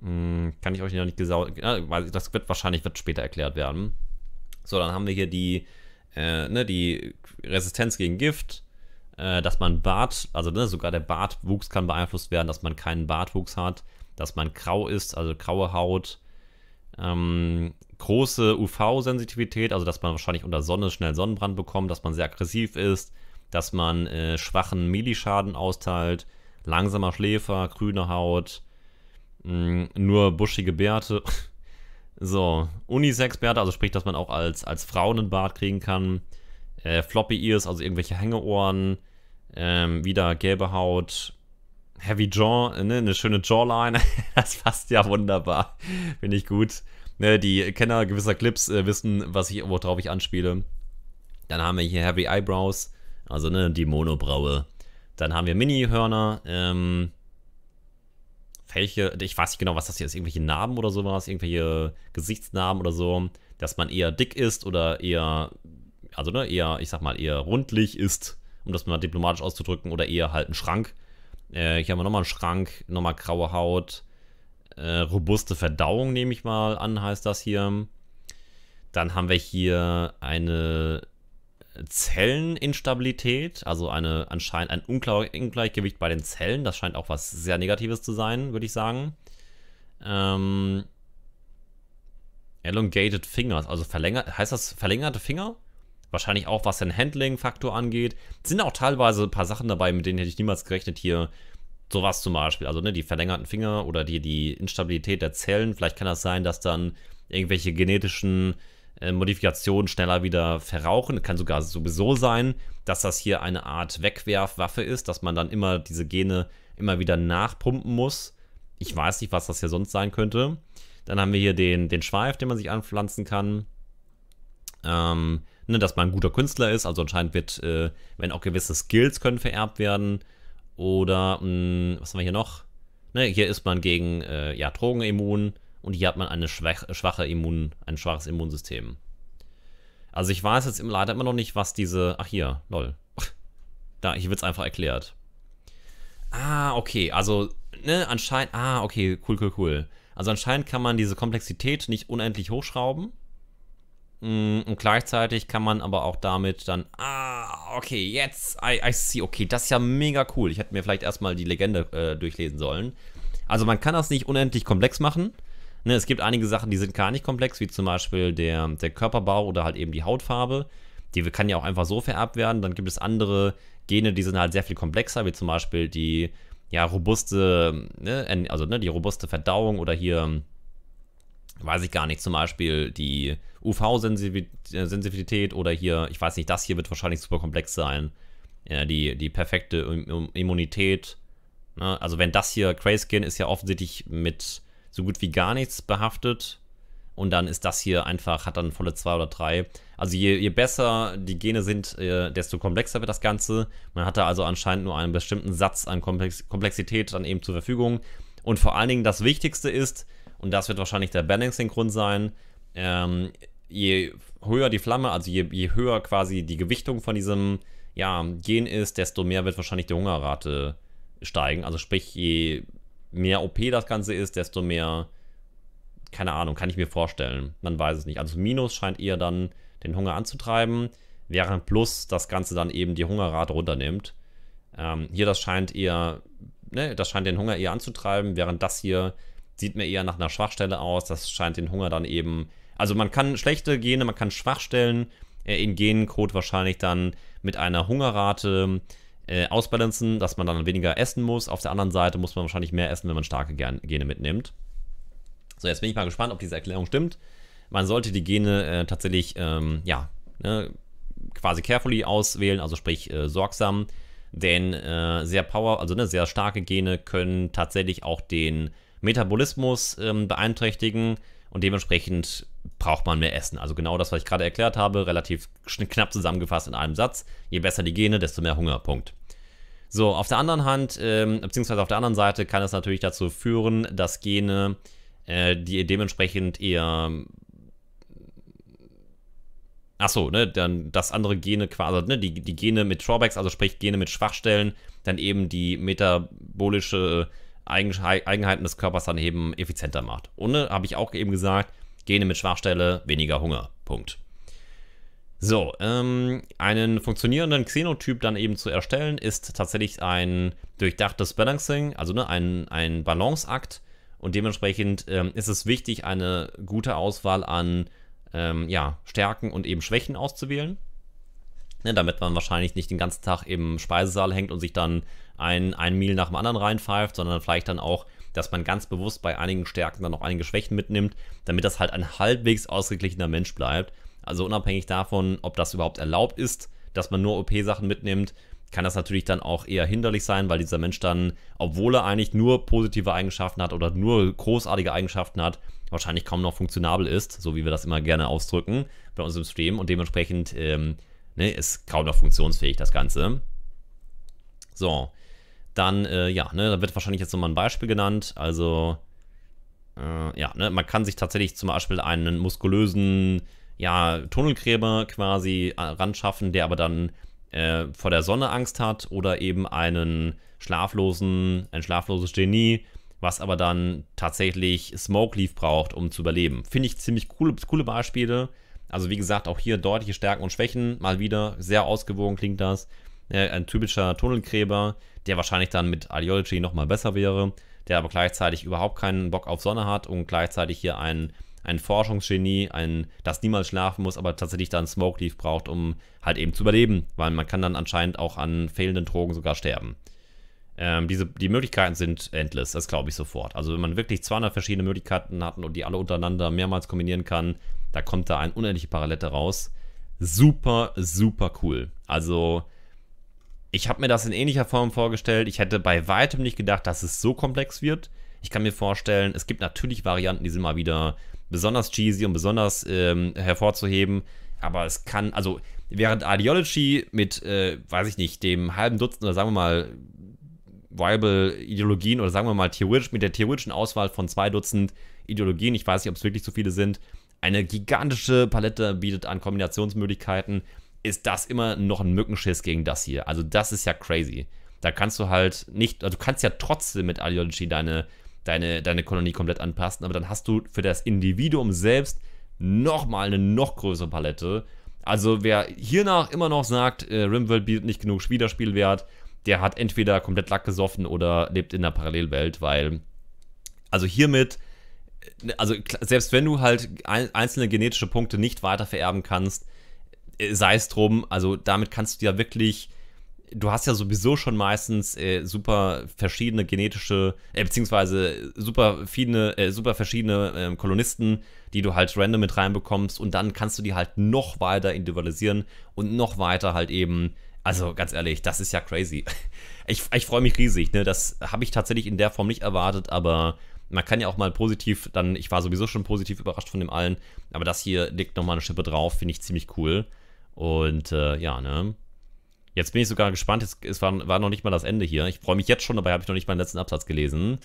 Hm, kann ich euch noch nicht genau, das wird wahrscheinlich wird später erklärt werden. So, dann haben wir hier die, äh, ne, die Resistenz gegen Gift, äh, dass man Bart, also ne, sogar der Bartwuchs kann beeinflusst werden, dass man keinen Bartwuchs hat, dass man grau ist, also graue Haut, ähm, große UV-Sensitivität, also dass man wahrscheinlich unter Sonne schnell Sonnenbrand bekommt, dass man sehr aggressiv ist, dass man äh, schwachen Milischaden austeilt, langsamer Schläfer, grüne Haut, mh, mm, nur buschige Bärte. so, Unisex-Bärte, also sprich, dass man auch als, als Frau einen Bart kriegen kann. Äh, Floppy Ears, also irgendwelche Hängeohren. Ähm, wieder gelbe Haut, Heavy Jaw, äh, ne, eine schöne Jawline. Das passt ja wunderbar. Finde ich gut. Ne, die Kenner gewisser Clips äh, wissen, was ich, worauf ich anspiele. Dann haben wir hier Heavy Eyebrows, also ne, die Monobraue. Dann haben wir Mini-Hörner, ähm, welche, ich weiß nicht genau, was das hier ist, irgendwelche Narben oder sowas, irgendwelche Gesichtsnarben oder so, dass man eher dick ist oder eher, also ne, eher, ich sag mal, eher rundlich ist, um das mal diplomatisch auszudrücken, oder eher halt ein Schrank. Äh, hier haben wir nochmal einen Schrank, nochmal graue Haut, äh, robuste Verdauung nehme ich mal an, heißt das hier. Dann haben wir hier eine Zelleninstabilität, also eine anscheinend ein Ungleichgewicht bei den Zellen. Das scheint auch was sehr Negatives zu sein, würde ich sagen. Ähm, elongated Fingers, also verlängert, heißt das verlängerte Finger? Wahrscheinlich auch was den Handling-Faktor angeht. sind auch teilweise ein paar Sachen dabei, mit denen hätte ich niemals gerechnet hier. Sowas zum Beispiel, also ne, die verlängerten Finger oder die, die Instabilität der Zellen. Vielleicht kann das sein, dass dann irgendwelche genetischen äh, Modifikationen schneller wieder verrauchen. Kann sogar sowieso sein, dass das hier eine Art Wegwerfwaffe ist, dass man dann immer diese Gene immer wieder nachpumpen muss. Ich weiß nicht, was das hier sonst sein könnte. Dann haben wir hier den, den Schweif, den man sich anpflanzen kann. Ähm, ne, dass man ein guter Künstler ist. Also anscheinend wird, äh, wenn auch gewisse Skills können vererbt werden. Oder, mh, hm, was haben wir hier noch? Ne, hier ist man gegen äh, ja, Drogen und hier hat man eine schwach, schwache Immun, ein schwaches Immunsystem. Also ich weiß jetzt leider immer noch nicht, was diese... Ach hier, lol. Da, hier wird es einfach erklärt. Ah, okay, also, ne, anscheinend... Ah, okay, cool, cool, cool. Also anscheinend kann man diese Komplexität nicht unendlich hochschrauben. Mm, und gleichzeitig kann man aber auch damit dann, ah, okay, jetzt, I, I see, okay, das ist ja mega cool. Ich hätte mir vielleicht erstmal die Legende äh, durchlesen sollen. Also man kann das nicht unendlich komplex machen. Ne, es gibt einige Sachen, die sind gar nicht komplex, wie zum Beispiel der, der Körperbau oder halt eben die Hautfarbe. Die kann ja auch einfach so vererbt werden. Dann gibt es andere Gene, die sind halt sehr viel komplexer, wie zum Beispiel die ja, robuste, ne, also ne, die robuste Verdauung oder hier weiß ich gar nicht, zum Beispiel die UV-Sensibilität oder hier, ich weiß nicht, das hier wird wahrscheinlich super komplex sein. Ja, die, die perfekte Immunität. Ne? Also wenn das hier, Skin, ist ja offensichtlich mit so gut wie gar nichts behaftet. Und dann ist das hier einfach, hat dann volle 2 oder 3. Also je, je besser die Gene sind, äh, desto komplexer wird das Ganze. Man hat da also anscheinend nur einen bestimmten Satz an Komplexität dann eben zur Verfügung. Und vor allen Dingen das Wichtigste ist, und das wird wahrscheinlich der Balancing-Grund sein. Ähm, je höher die Flamme, also je, je, höher quasi die Gewichtung von diesem ja, Gen ist, desto mehr wird wahrscheinlich die Hungerrate steigen. Also sprich, je mehr OP das Ganze ist, desto mehr, keine Ahnung, kann ich mir vorstellen. Man weiß es nicht. Also Minus scheint eher dann den Hunger anzutreiben, während Plus das Ganze dann eben die Hungerrate runternimmt. Ähm, hier das scheint eher, ne, das scheint den Hunger eher anzutreiben, während das hier sieht mir eher nach einer Schwachstelle aus. Das scheint den Hunger dann eben. Also man kann schlechte Gene, man kann Schwachstellen äh, in Genencode wahrscheinlich dann mit einer Hungerrate äh, ausbalancen, dass man dann weniger essen muss. Auf der anderen Seite muss man wahrscheinlich mehr essen, wenn man starke Gene mitnimmt. So, jetzt bin ich mal gespannt, ob diese Erklärung stimmt. Man sollte die Gene äh, tatsächlich, ähm, ja, ne, quasi carefully auswählen, also sprich äh, sorgsam, denn äh, sehr power, also ne, sehr starke Gene können tatsächlich auch den Metabolismus ähm, beeinträchtigen und dementsprechend braucht man mehr Essen. Also genau das, was ich gerade erklärt habe, relativ knapp zusammengefasst in einem Satz. Je besser die Gene, desto mehr Hunger. Punkt. So, auf der anderen Hand, ähm, beziehungsweise auf der anderen Seite kann es natürlich dazu führen, dass Gene, äh, die dementsprechend eher Achso, ne, dann das andere Gene quasi, also, ne, die, die Gene mit Drawbacks, also sprich Gene mit Schwachstellen, dann eben die metabolische äh, Eigenheiten des Körpers dann eben effizienter macht. Ohne, habe ich auch eben gesagt, Gene mit Schwachstelle, weniger Hunger. Punkt. So, ähm, einen funktionierenden Xenotyp dann eben zu erstellen, ist tatsächlich ein durchdachtes Balancing, also ne, ein, ein Balanceakt. Und dementsprechend ähm, ist es wichtig, eine gute Auswahl an ähm, ja, Stärken und eben Schwächen auszuwählen. Ne, damit man wahrscheinlich nicht den ganzen Tag im Speisesaal hängt und sich dann ein, ein Meal nach dem anderen reinpfeift, sondern vielleicht dann auch, dass man ganz bewusst bei einigen Stärken dann auch einige Schwächen mitnimmt, damit das halt ein halbwegs ausgeglichener Mensch bleibt. Also unabhängig davon, ob das überhaupt erlaubt ist, dass man nur OP-Sachen mitnimmt, kann das natürlich dann auch eher hinderlich sein, weil dieser Mensch dann, obwohl er eigentlich nur positive Eigenschaften hat oder nur großartige Eigenschaften hat, wahrscheinlich kaum noch funktionabel ist, so wie wir das immer gerne ausdrücken bei uns im Stream und dementsprechend ähm, Ne, ist kaum noch funktionsfähig, das Ganze. So, dann, äh, ja, ne, da wird wahrscheinlich jetzt nochmal ein Beispiel genannt. Also, äh, ja, ne, man kann sich tatsächlich zum Beispiel einen muskulösen, ja, Tunnelgräber quasi äh, ranschaffen, der aber dann äh, vor der Sonne Angst hat oder eben einen schlaflosen, ein schlafloses Genie, was aber dann tatsächlich Smoke Leaf braucht, um zu überleben. Finde ich ziemlich coole, coole Beispiele. Also wie gesagt, auch hier deutliche Stärken und Schwächen. Mal wieder, sehr ausgewogen klingt das. Äh, ein typischer Tunnelgräber, der wahrscheinlich dann mit Ideology nochmal besser wäre, der aber gleichzeitig überhaupt keinen Bock auf Sonne hat und gleichzeitig hier ein, ein Forschungsgenie, ein, das niemals schlafen muss, aber tatsächlich dann Smoke Leaf braucht, um halt eben zu überleben, weil man kann dann anscheinend auch an fehlenden Drogen sogar sterben. Ähm, diese, die Möglichkeiten sind endless, das glaube ich sofort. Also wenn man wirklich 200 verschiedene Möglichkeiten hat und die alle untereinander mehrmals kombinieren kann, da kommt da eine unendliche Parallette raus. Super, super cool. Also ich habe mir das in ähnlicher Form vorgestellt. Ich hätte bei weitem nicht gedacht, dass es so komplex wird. Ich kann mir vorstellen, es gibt natürlich Varianten, die sind mal wieder besonders cheesy und besonders ähm, hervorzuheben. Aber es kann, also während Ideology mit, äh, weiß ich nicht, dem halben Dutzend oder sagen wir mal viable Ideologien oder sagen wir mal theoretisch mit der theoretischen Auswahl von zwei Dutzend Ideologien, ich weiß nicht, ob es wirklich so viele sind, eine gigantische Palette bietet an Kombinationsmöglichkeiten, ist das immer noch ein Mückenschiss gegen das hier. Also das ist ja crazy. Da kannst du halt nicht, also du kannst ja trotzdem mit Ideology deine, deine, deine Kolonie komplett anpassen, aber dann hast du für das Individuum selbst nochmal eine noch größere Palette. Also wer hiernach immer noch sagt, äh, Rimworld bietet nicht genug Spielerspielwert, der hat entweder komplett Lack gesoffen oder lebt in einer Parallelwelt, weil, also hiermit, also selbst wenn du halt einzelne genetische Punkte nicht weiter vererben kannst, äh, sei es drum, also damit kannst du ja wirklich, du hast ja sowieso schon meistens äh, super verschiedene genetische, äh, beziehungsweise super viele, äh, super verschiedene ähm, Kolonisten, die du halt random mit reinbekommst und dann kannst du die halt noch weiter individualisieren und noch weiter halt eben also ganz ehrlich, das ist ja crazy. Ich, ich freue mich riesig, ne? Das habe ich tatsächlich in der Form nicht erwartet, aber man kann ja auch mal positiv, dann, ich war sowieso schon positiv überrascht von dem allen, aber das hier legt nochmal eine Schippe drauf, finde ich ziemlich cool. Und äh, ja, ne? Jetzt bin ich sogar gespannt, jetzt, es war, war noch nicht mal das Ende hier. Ich freue mich jetzt schon, dabei habe ich noch nicht mal den letzten Absatz gelesen.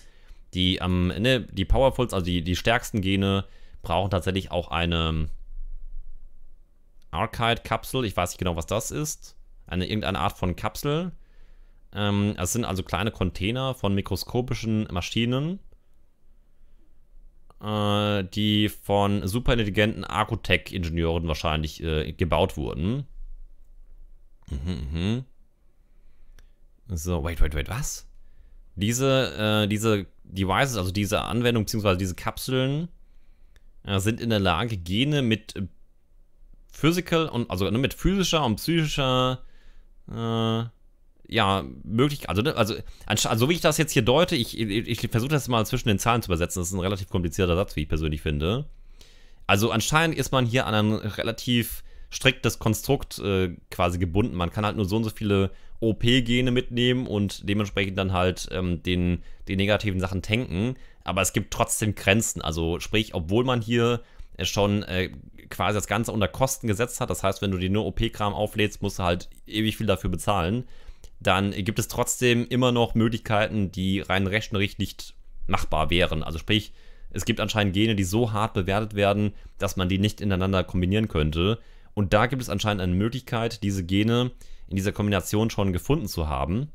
Die am ähm, Ende, die Powerfuls, also die, die stärksten Gene, brauchen tatsächlich auch eine archite kapsel Ich weiß nicht genau, was das ist eine irgendeine Art von Kapsel. Ähm, es sind also kleine Container von mikroskopischen Maschinen, äh, die von superintelligenten Arcotech-Ingenieuren wahrscheinlich äh, gebaut wurden. Mhm, mh. So, wait, wait, wait, was? Diese, äh, diese Devices, also diese Anwendung bzw. diese Kapseln äh, sind in der Lage, Gene mit physical und also ne, mit physischer und psychischer äh, ja, möglich, also, ne, also, also, so wie ich das jetzt hier deute, ich, ich, ich versuche das mal zwischen den Zahlen zu übersetzen. Das ist ein relativ komplizierter Satz, wie ich persönlich finde. Also anscheinend ist man hier an ein relativ striktes Konstrukt äh, quasi gebunden. Man kann halt nur so und so viele OP-Gene mitnehmen und dementsprechend dann halt ähm, den, den negativen Sachen tanken. Aber es gibt trotzdem Grenzen. Also sprich, obwohl man hier äh, schon äh, quasi das Ganze unter Kosten gesetzt hat, das heißt, wenn du dir nur OP-Kram auflädst, musst du halt ewig viel dafür bezahlen, dann gibt es trotzdem immer noch Möglichkeiten, die rein rechnerisch nicht machbar wären. Also sprich, es gibt anscheinend Gene, die so hart bewertet werden, dass man die nicht ineinander kombinieren könnte. Und da gibt es anscheinend eine Möglichkeit, diese Gene in dieser Kombination schon gefunden zu haben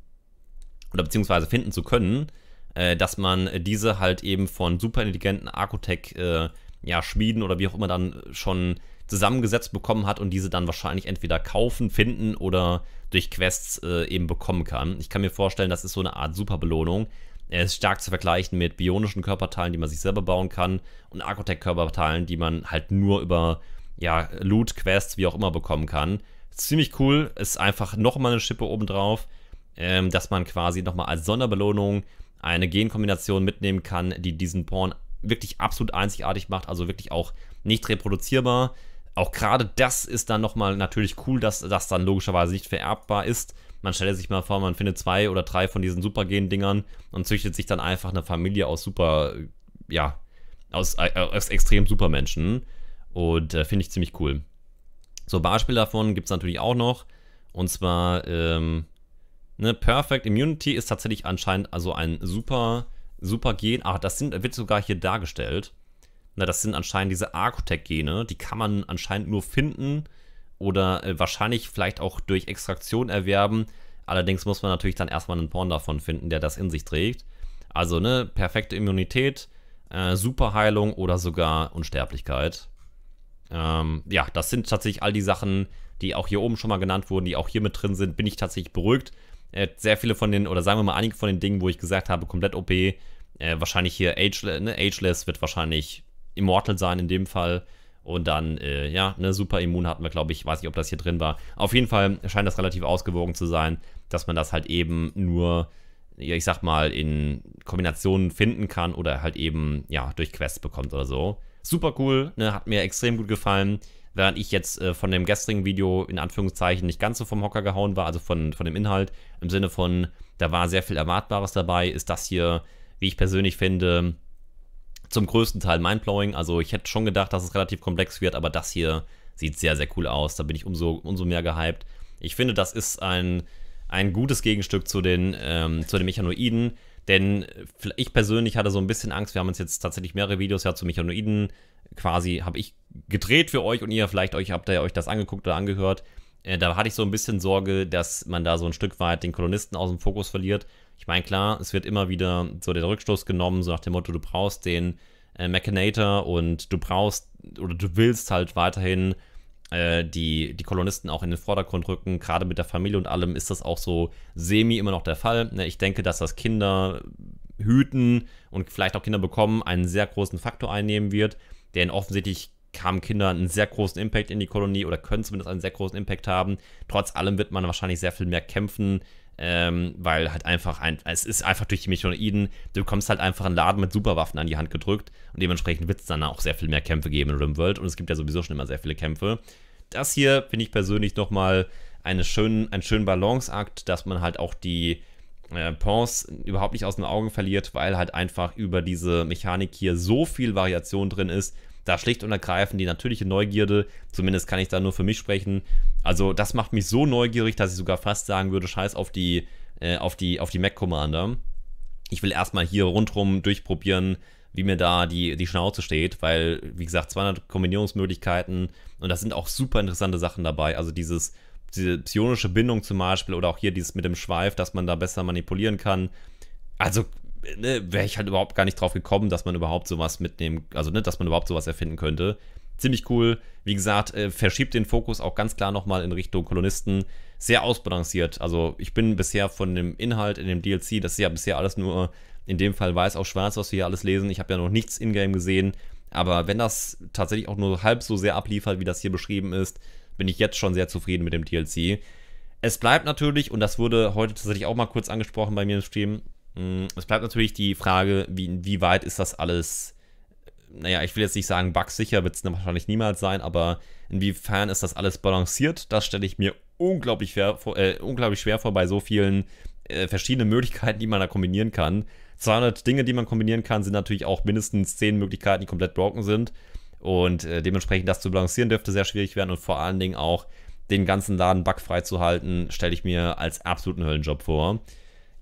oder beziehungsweise finden zu können, äh, dass man diese halt eben von superintelligenten Arcotech äh, ja, Schmieden oder wie auch immer dann äh, schon zusammengesetzt bekommen hat und diese dann wahrscheinlich entweder kaufen, finden oder durch Quests äh, eben bekommen kann. Ich kann mir vorstellen, das ist so eine Art Superbelohnung. Er ist stark zu vergleichen mit bionischen Körperteilen, die man sich selber bauen kann und Archotech-Körperteilen, die man halt nur über ja, Loot, Quests, wie auch immer bekommen kann. Ziemlich cool, ist einfach nochmal eine Schippe obendrauf, ähm, dass man quasi nochmal als Sonderbelohnung eine Genkombination mitnehmen kann, die diesen Porn wirklich absolut einzigartig macht, also wirklich auch nicht reproduzierbar. Auch gerade das ist dann nochmal natürlich cool, dass das dann logischerweise nicht vererbbar ist. Man stelle sich mal vor, man findet zwei oder drei von diesen Supergen-Dingern und züchtet sich dann einfach eine Familie aus super, ja, aus, äh, aus extrem Supermenschen. Und äh, finde ich ziemlich cool. So, Beispiel davon gibt es natürlich auch noch. Und zwar, ähm, ne, Perfect Immunity ist tatsächlich anscheinend also ein super Super-Gen, Ach, das sind, wird sogar hier dargestellt. Na, das sind anscheinend diese Arcotech-Gene, die kann man anscheinend nur finden oder äh, wahrscheinlich vielleicht auch durch Extraktion erwerben. Allerdings muss man natürlich dann erstmal einen Porn davon finden, der das in sich trägt. Also, ne, perfekte Immunität, äh, Superheilung oder sogar Unsterblichkeit. Ähm, ja, das sind tatsächlich all die Sachen, die auch hier oben schon mal genannt wurden, die auch hier mit drin sind, bin ich tatsächlich beruhigt äh, sehr viele von den, oder sagen wir mal einige von den Dingen, wo ich gesagt habe, komplett OP, äh, wahrscheinlich hier Age, ne, Ageless wird wahrscheinlich Immortal sein in dem Fall. Und dann, äh, ja, ne, super immun hatten wir, glaube ich. Weiß nicht, ob das hier drin war. Auf jeden Fall scheint das relativ ausgewogen zu sein, dass man das halt eben nur, ja, ich sag mal, in Kombinationen finden kann oder halt eben, ja, durch Quests bekommt oder so. Super cool, ne, hat mir extrem gut gefallen. Während ich jetzt äh, von dem gestrigen Video in Anführungszeichen nicht ganz so vom Hocker gehauen war, also von, von dem Inhalt, im Sinne von, da war sehr viel Erwartbares dabei, ist das hier, wie ich persönlich finde, zum größten Teil mindblowing. Also ich hätte schon gedacht, dass es relativ komplex wird, aber das hier sieht sehr, sehr cool aus. Da bin ich umso, umso mehr gehypt. Ich finde, das ist ein, ein gutes Gegenstück zu den, ähm, zu den Mechanoiden. Denn äh, ich persönlich hatte so ein bisschen Angst, wir haben uns jetzt tatsächlich mehrere Videos ja zu Mechanoiden quasi habe ich gedreht für euch und ihr vielleicht euch habt ihr euch das angeguckt oder angehört. Äh, da hatte ich so ein bisschen Sorge, dass man da so ein Stück weit den Kolonisten aus dem Fokus verliert. Ich meine, klar, es wird immer wieder so der Rückstoß genommen, so nach dem Motto, du brauchst den äh, Machinator und du brauchst oder du willst halt weiterhin äh, die, die Kolonisten auch in den Vordergrund rücken. Gerade mit der Familie und allem ist das auch so semi immer noch der Fall. Ne? Ich denke, dass das Kinder hüten und vielleicht auch Kinder bekommen einen sehr großen Faktor einnehmen wird. Denn offensichtlich haben Kinder einen sehr großen Impact in die Kolonie oder können zumindest einen sehr großen Impact haben. Trotz allem wird man wahrscheinlich sehr viel mehr kämpfen, ähm, weil halt einfach ein, es ist einfach durch die Mechanoiden, du bekommst halt einfach einen Laden mit Superwaffen an die Hand gedrückt und dementsprechend wird es dann auch sehr viel mehr Kämpfe geben in Rimworld und es gibt ja sowieso schon immer sehr viele Kämpfe. Das hier finde ich persönlich nochmal eine schönen, einen schönen Balanceakt, dass man halt auch die äh, Pons überhaupt nicht aus den Augen verliert, weil halt einfach über diese Mechanik hier so viel Variation drin ist, da schlicht und ergreifend die natürliche Neugierde, zumindest kann ich da nur für mich sprechen. Also das macht mich so neugierig, dass ich sogar fast sagen würde, scheiß auf die, äh, auf die, auf die Mac Commander. Ich will erstmal hier rundherum durchprobieren, wie mir da die, die Schnauze steht, weil, wie gesagt, 200 Kombinierungsmöglichkeiten und das sind auch super interessante Sachen dabei. Also dieses diese psionische Bindung zum Beispiel oder auch hier dieses mit dem Schweif, dass man da besser manipulieren kann. Also ne, wäre ich halt überhaupt gar nicht drauf gekommen, dass man überhaupt sowas mitnehmen, also ne, dass man überhaupt sowas erfinden könnte. Ziemlich cool. Wie gesagt, äh, verschiebt den Fokus auch ganz klar nochmal in Richtung Kolonisten. Sehr ausbalanciert. Also ich bin bisher von dem Inhalt in dem DLC, das ist ja bisher alles nur in dem Fall weiß auf schwarz, was wir hier alles lesen. Ich habe ja noch nichts in-game gesehen. Aber wenn das tatsächlich auch nur halb so sehr abliefert, wie das hier beschrieben ist, bin ich jetzt schon sehr zufrieden mit dem DLC. Es bleibt natürlich, und das wurde heute tatsächlich auch mal kurz angesprochen bei mir im Stream, mm, es bleibt natürlich die Frage, wie, inwieweit ist das alles, naja, ich will jetzt nicht sagen bugsicher, wird es wahrscheinlich niemals sein, aber inwiefern ist das alles balanciert, das stelle ich mir unglaublich schwer, vor, äh, unglaublich schwer vor bei so vielen äh, verschiedenen Möglichkeiten, die man da kombinieren kann. 200 Dinge, die man kombinieren kann, sind natürlich auch mindestens 10 Möglichkeiten, die komplett broken sind. Und äh, dementsprechend das zu balancieren dürfte sehr schwierig werden und vor allen Dingen auch den ganzen Laden bugfrei zu halten, stelle ich mir als absoluten Höllenjob vor.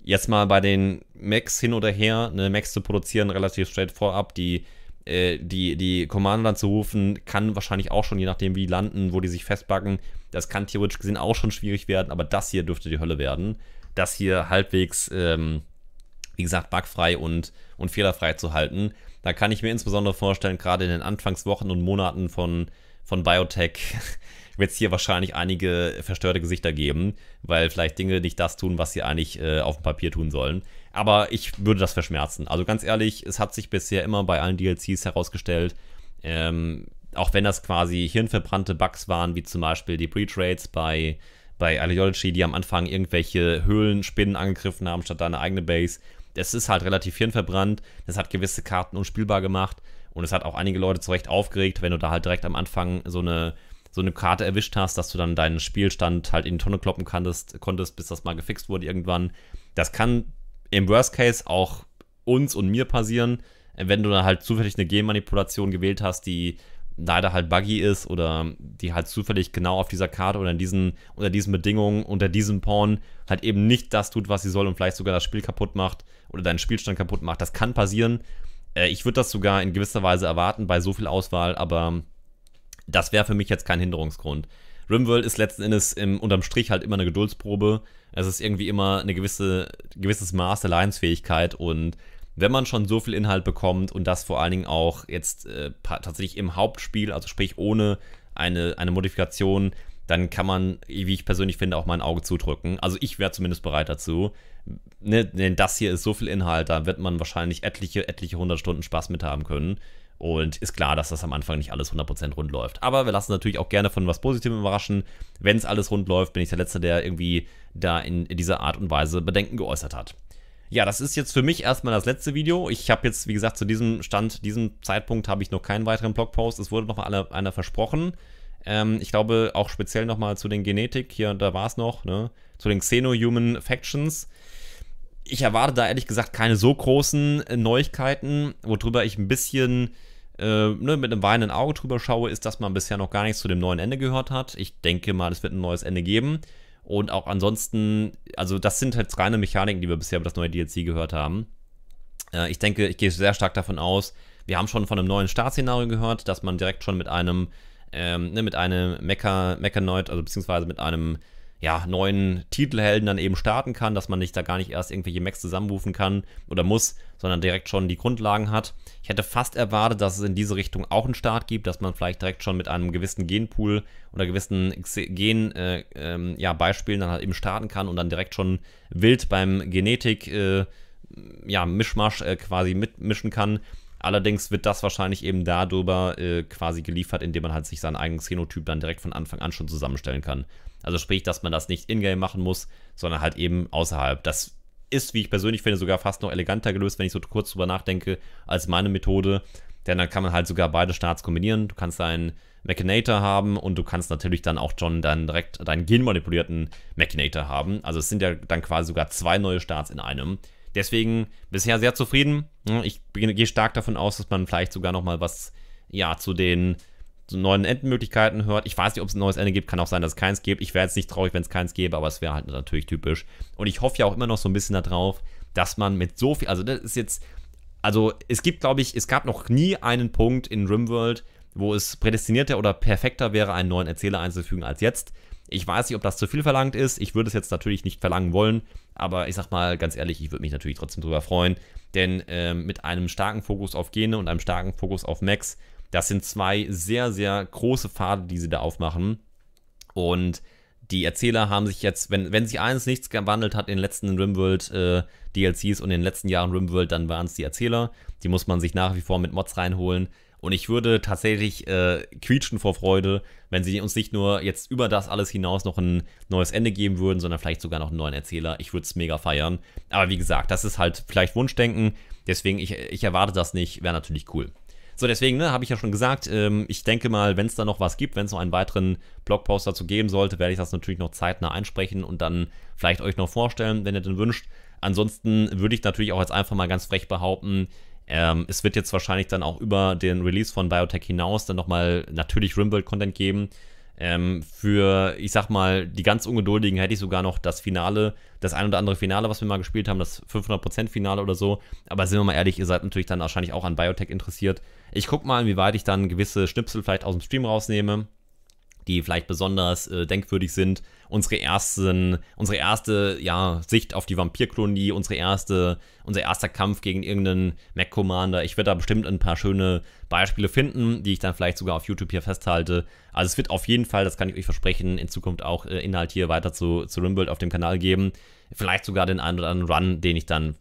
Jetzt mal bei den Macs hin oder her, eine Macs zu produzieren, relativ straight vorab, die, äh, die, die Commander zu rufen, kann wahrscheinlich auch schon, je nachdem wie die landen, wo die sich festbacken, das kann theoretisch gesehen auch schon schwierig werden, aber das hier dürfte die Hölle werden. Das hier halbwegs, ähm, wie gesagt, bugfrei und, und fehlerfrei zu halten da kann ich mir insbesondere vorstellen, gerade in den Anfangswochen und Monaten von, von Biotech wird es hier wahrscheinlich einige verstörte Gesichter geben, weil vielleicht Dinge nicht das tun, was sie eigentlich äh, auf dem Papier tun sollen. Aber ich würde das verschmerzen. Also ganz ehrlich, es hat sich bisher immer bei allen DLCs herausgestellt, ähm, auch wenn das quasi hirnverbrannte Bugs waren, wie zum Beispiel die Pre-Trades bei, bei Ideology, die am Anfang irgendwelche Höhlenspinnen angegriffen haben, statt deine eigene Base es ist halt relativ hirnverbrannt, Das hat gewisse Karten unspielbar gemacht und es hat auch einige Leute zurecht aufgeregt, wenn du da halt direkt am Anfang so eine, so eine Karte erwischt hast, dass du dann deinen Spielstand halt in die Tonne kloppen konntest, konntest, bis das mal gefixt wurde irgendwann. Das kann im Worst Case auch uns und mir passieren, wenn du dann halt zufällig eine Game-Manipulation gewählt hast, die leider halt buggy ist oder die halt zufällig genau auf dieser Karte oder in diesen, unter diesen Bedingungen, unter diesem Pawn halt eben nicht das tut, was sie soll und vielleicht sogar das Spiel kaputt macht, oder deinen Spielstand kaputt macht. Das kann passieren. Äh, ich würde das sogar in gewisser Weise erwarten bei so viel Auswahl, aber das wäre für mich jetzt kein Hinderungsgrund. Rimworld ist letzten Endes im, unterm Strich halt immer eine Geduldsprobe. Es ist irgendwie immer ein gewisse, gewisses Maß der Leidensfähigkeit und wenn man schon so viel Inhalt bekommt und das vor allen Dingen auch jetzt äh, tatsächlich im Hauptspiel, also sprich ohne eine, eine Modifikation, dann kann man, wie ich persönlich finde, auch mal ein Auge zudrücken. Also ich wäre zumindest bereit dazu. Ne, denn das hier ist so viel Inhalt, da wird man wahrscheinlich etliche, etliche hundert Stunden Spaß mit haben können. Und ist klar, dass das am Anfang nicht alles 100% rund läuft. Aber wir lassen natürlich auch gerne von was Positivem überraschen. Wenn es alles rund läuft, bin ich der Letzte, der irgendwie da in dieser Art und Weise Bedenken geäußert hat. Ja, das ist jetzt für mich erstmal das letzte Video. Ich habe jetzt, wie gesagt, zu diesem Stand, diesem Zeitpunkt habe ich noch keinen weiteren Blogpost. Es wurde noch mal einer versprochen. Ähm, ich glaube auch speziell nochmal zu den Genetik, hier da war es noch, ne? zu den Xeno-Human Factions. Ich erwarte da ehrlich gesagt keine so großen äh, Neuigkeiten, worüber ich ein bisschen äh, ne, mit einem weinenden Auge drüber schaue, ist, dass man bisher noch gar nichts zu dem neuen Ende gehört hat. Ich denke mal, es wird ein neues Ende geben. Und auch ansonsten, also das sind halt reine Mechaniken, die wir bisher über das neue DLC gehört haben. Äh, ich denke, ich gehe sehr stark davon aus, wir haben schon von einem neuen Startszenario gehört, dass man direkt schon mit einem ähm, ne, mit einem Mecha, Mechanoid, also beziehungsweise mit einem ja, neuen Titelhelden dann eben starten kann, dass man nicht da gar nicht erst irgendwelche Mechs zusammenrufen kann oder muss, sondern direkt schon die Grundlagen hat. Ich hätte fast erwartet, dass es in diese Richtung auch einen Start gibt, dass man vielleicht direkt schon mit einem gewissen Genpool oder gewissen Gen-Beispielen äh, äh, ja, dann halt eben starten kann und dann direkt schon wild beim Genetik- äh, ja, Mischmasch äh, quasi mitmischen kann Allerdings wird das wahrscheinlich eben darüber äh, quasi geliefert, indem man halt sich seinen eigenen Xenotyp dann direkt von Anfang an schon zusammenstellen kann. Also sprich, dass man das nicht in-game machen muss, sondern halt eben außerhalb. Das ist, wie ich persönlich finde, sogar fast noch eleganter gelöst, wenn ich so kurz drüber nachdenke, als meine Methode. Denn dann kann man halt sogar beide Starts kombinieren. Du kannst deinen Machinator haben und du kannst natürlich dann auch schon dann direkt deinen genmanipulierten Machinator haben. Also es sind ja dann quasi sogar zwei neue Starts in einem. Deswegen bisher sehr zufrieden. Ich gehe stark davon aus, dass man vielleicht sogar nochmal was ja zu den zu neuen Endmöglichkeiten hört. Ich weiß nicht, ob es ein neues Ende gibt. Kann auch sein, dass es keins gibt. Ich wäre jetzt nicht traurig, wenn es keins gäbe, aber es wäre halt natürlich typisch. Und ich hoffe ja auch immer noch so ein bisschen darauf, dass man mit so viel, also das ist jetzt, also es gibt, glaube ich, es gab noch nie einen Punkt in RimWorld, wo es prädestinierter oder perfekter wäre, einen neuen Erzähler einzufügen als jetzt. Ich weiß nicht, ob das zu viel verlangt ist. Ich würde es jetzt natürlich nicht verlangen wollen, aber ich sag mal ganz ehrlich, ich würde mich natürlich trotzdem drüber freuen, denn ähm, mit einem starken Fokus auf Gene und einem starken Fokus auf Max, das sind zwei sehr, sehr große Pfade, die sie da aufmachen. Und die Erzähler haben sich jetzt, wenn, wenn sich eines nichts gewandelt hat in den letzten Rimworld äh, DLCs und in den letzten Jahren Rimworld, dann waren es die Erzähler. Die muss man sich nach wie vor mit Mods reinholen. Und ich würde tatsächlich äh, quietschen vor Freude, wenn sie uns nicht nur jetzt über das alles hinaus noch ein neues Ende geben würden, sondern vielleicht sogar noch einen neuen Erzähler. Ich würde es mega feiern. Aber wie gesagt, das ist halt vielleicht Wunschdenken. Deswegen, ich, ich erwarte das nicht. Wäre natürlich cool. So, deswegen, ne, habe ich ja schon gesagt, ähm, ich denke mal, wenn es da noch was gibt, wenn es noch einen weiteren Blogpost dazu geben sollte, werde ich das natürlich noch zeitnah einsprechen und dann vielleicht euch noch vorstellen, wenn ihr den wünscht. Ansonsten würde ich natürlich auch jetzt einfach mal ganz frech behaupten, ähm, es wird jetzt wahrscheinlich dann auch über den Release von Biotech hinaus dann nochmal natürlich Rimworld-Content geben. Ähm, für, ich sag mal, die ganz Ungeduldigen hätte ich sogar noch das Finale, das ein oder andere Finale, was wir mal gespielt haben, das 500%-Finale oder so. Aber sind wir mal ehrlich, ihr seid natürlich dann wahrscheinlich auch an Biotech interessiert. Ich guck mal, inwieweit ich dann gewisse Schnipsel vielleicht aus dem Stream rausnehme, die vielleicht besonders äh, denkwürdig sind unsere ersten, unsere erste, ja, Sicht auf die Vampirkolonie, unsere erste, unser erster Kampf gegen irgendeinen Mac Commander. Ich werde da bestimmt ein paar schöne Beispiele finden, die ich dann vielleicht sogar auf YouTube hier festhalte. Also es wird auf jeden Fall, das kann ich euch versprechen, in Zukunft auch äh, Inhalt hier weiter zu, zu Rimworld auf dem Kanal geben. Vielleicht sogar den einen oder anderen Run, den ich dann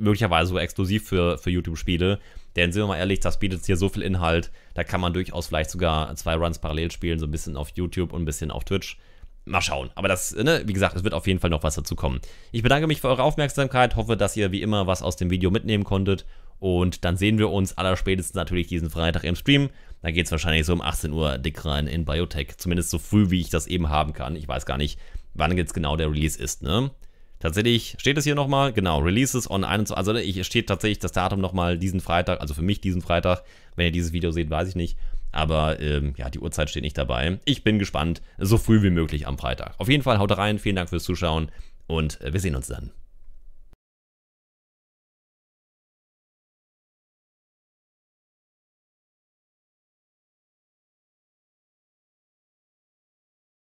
möglicherweise so exklusiv für, für YouTube spiele. Denn sind wir mal ehrlich, das bietet hier so viel Inhalt, da kann man durchaus vielleicht sogar zwei Runs parallel spielen, so ein bisschen auf YouTube und ein bisschen auf Twitch mal schauen. Aber das, ne, wie gesagt, es wird auf jeden Fall noch was dazu kommen. Ich bedanke mich für eure Aufmerksamkeit, hoffe, dass ihr wie immer was aus dem Video mitnehmen konntet. Und dann sehen wir uns allerspätestens natürlich diesen Freitag im Stream. Da geht es wahrscheinlich so um 18 Uhr dick rein in Biotech. Zumindest so früh, wie ich das eben haben kann. Ich weiß gar nicht, wann jetzt genau der Release ist, ne? Tatsächlich steht es hier nochmal, genau, Releases on 21, also ne, ich steht tatsächlich das Datum nochmal diesen Freitag, also für mich diesen Freitag. Wenn ihr dieses Video seht, weiß ich nicht. Aber ähm, ja, die Uhrzeit steht nicht dabei. Ich bin gespannt. So früh wie möglich am Freitag. Auf jeden Fall haut rein. Vielen Dank fürs Zuschauen und äh, wir sehen uns dann.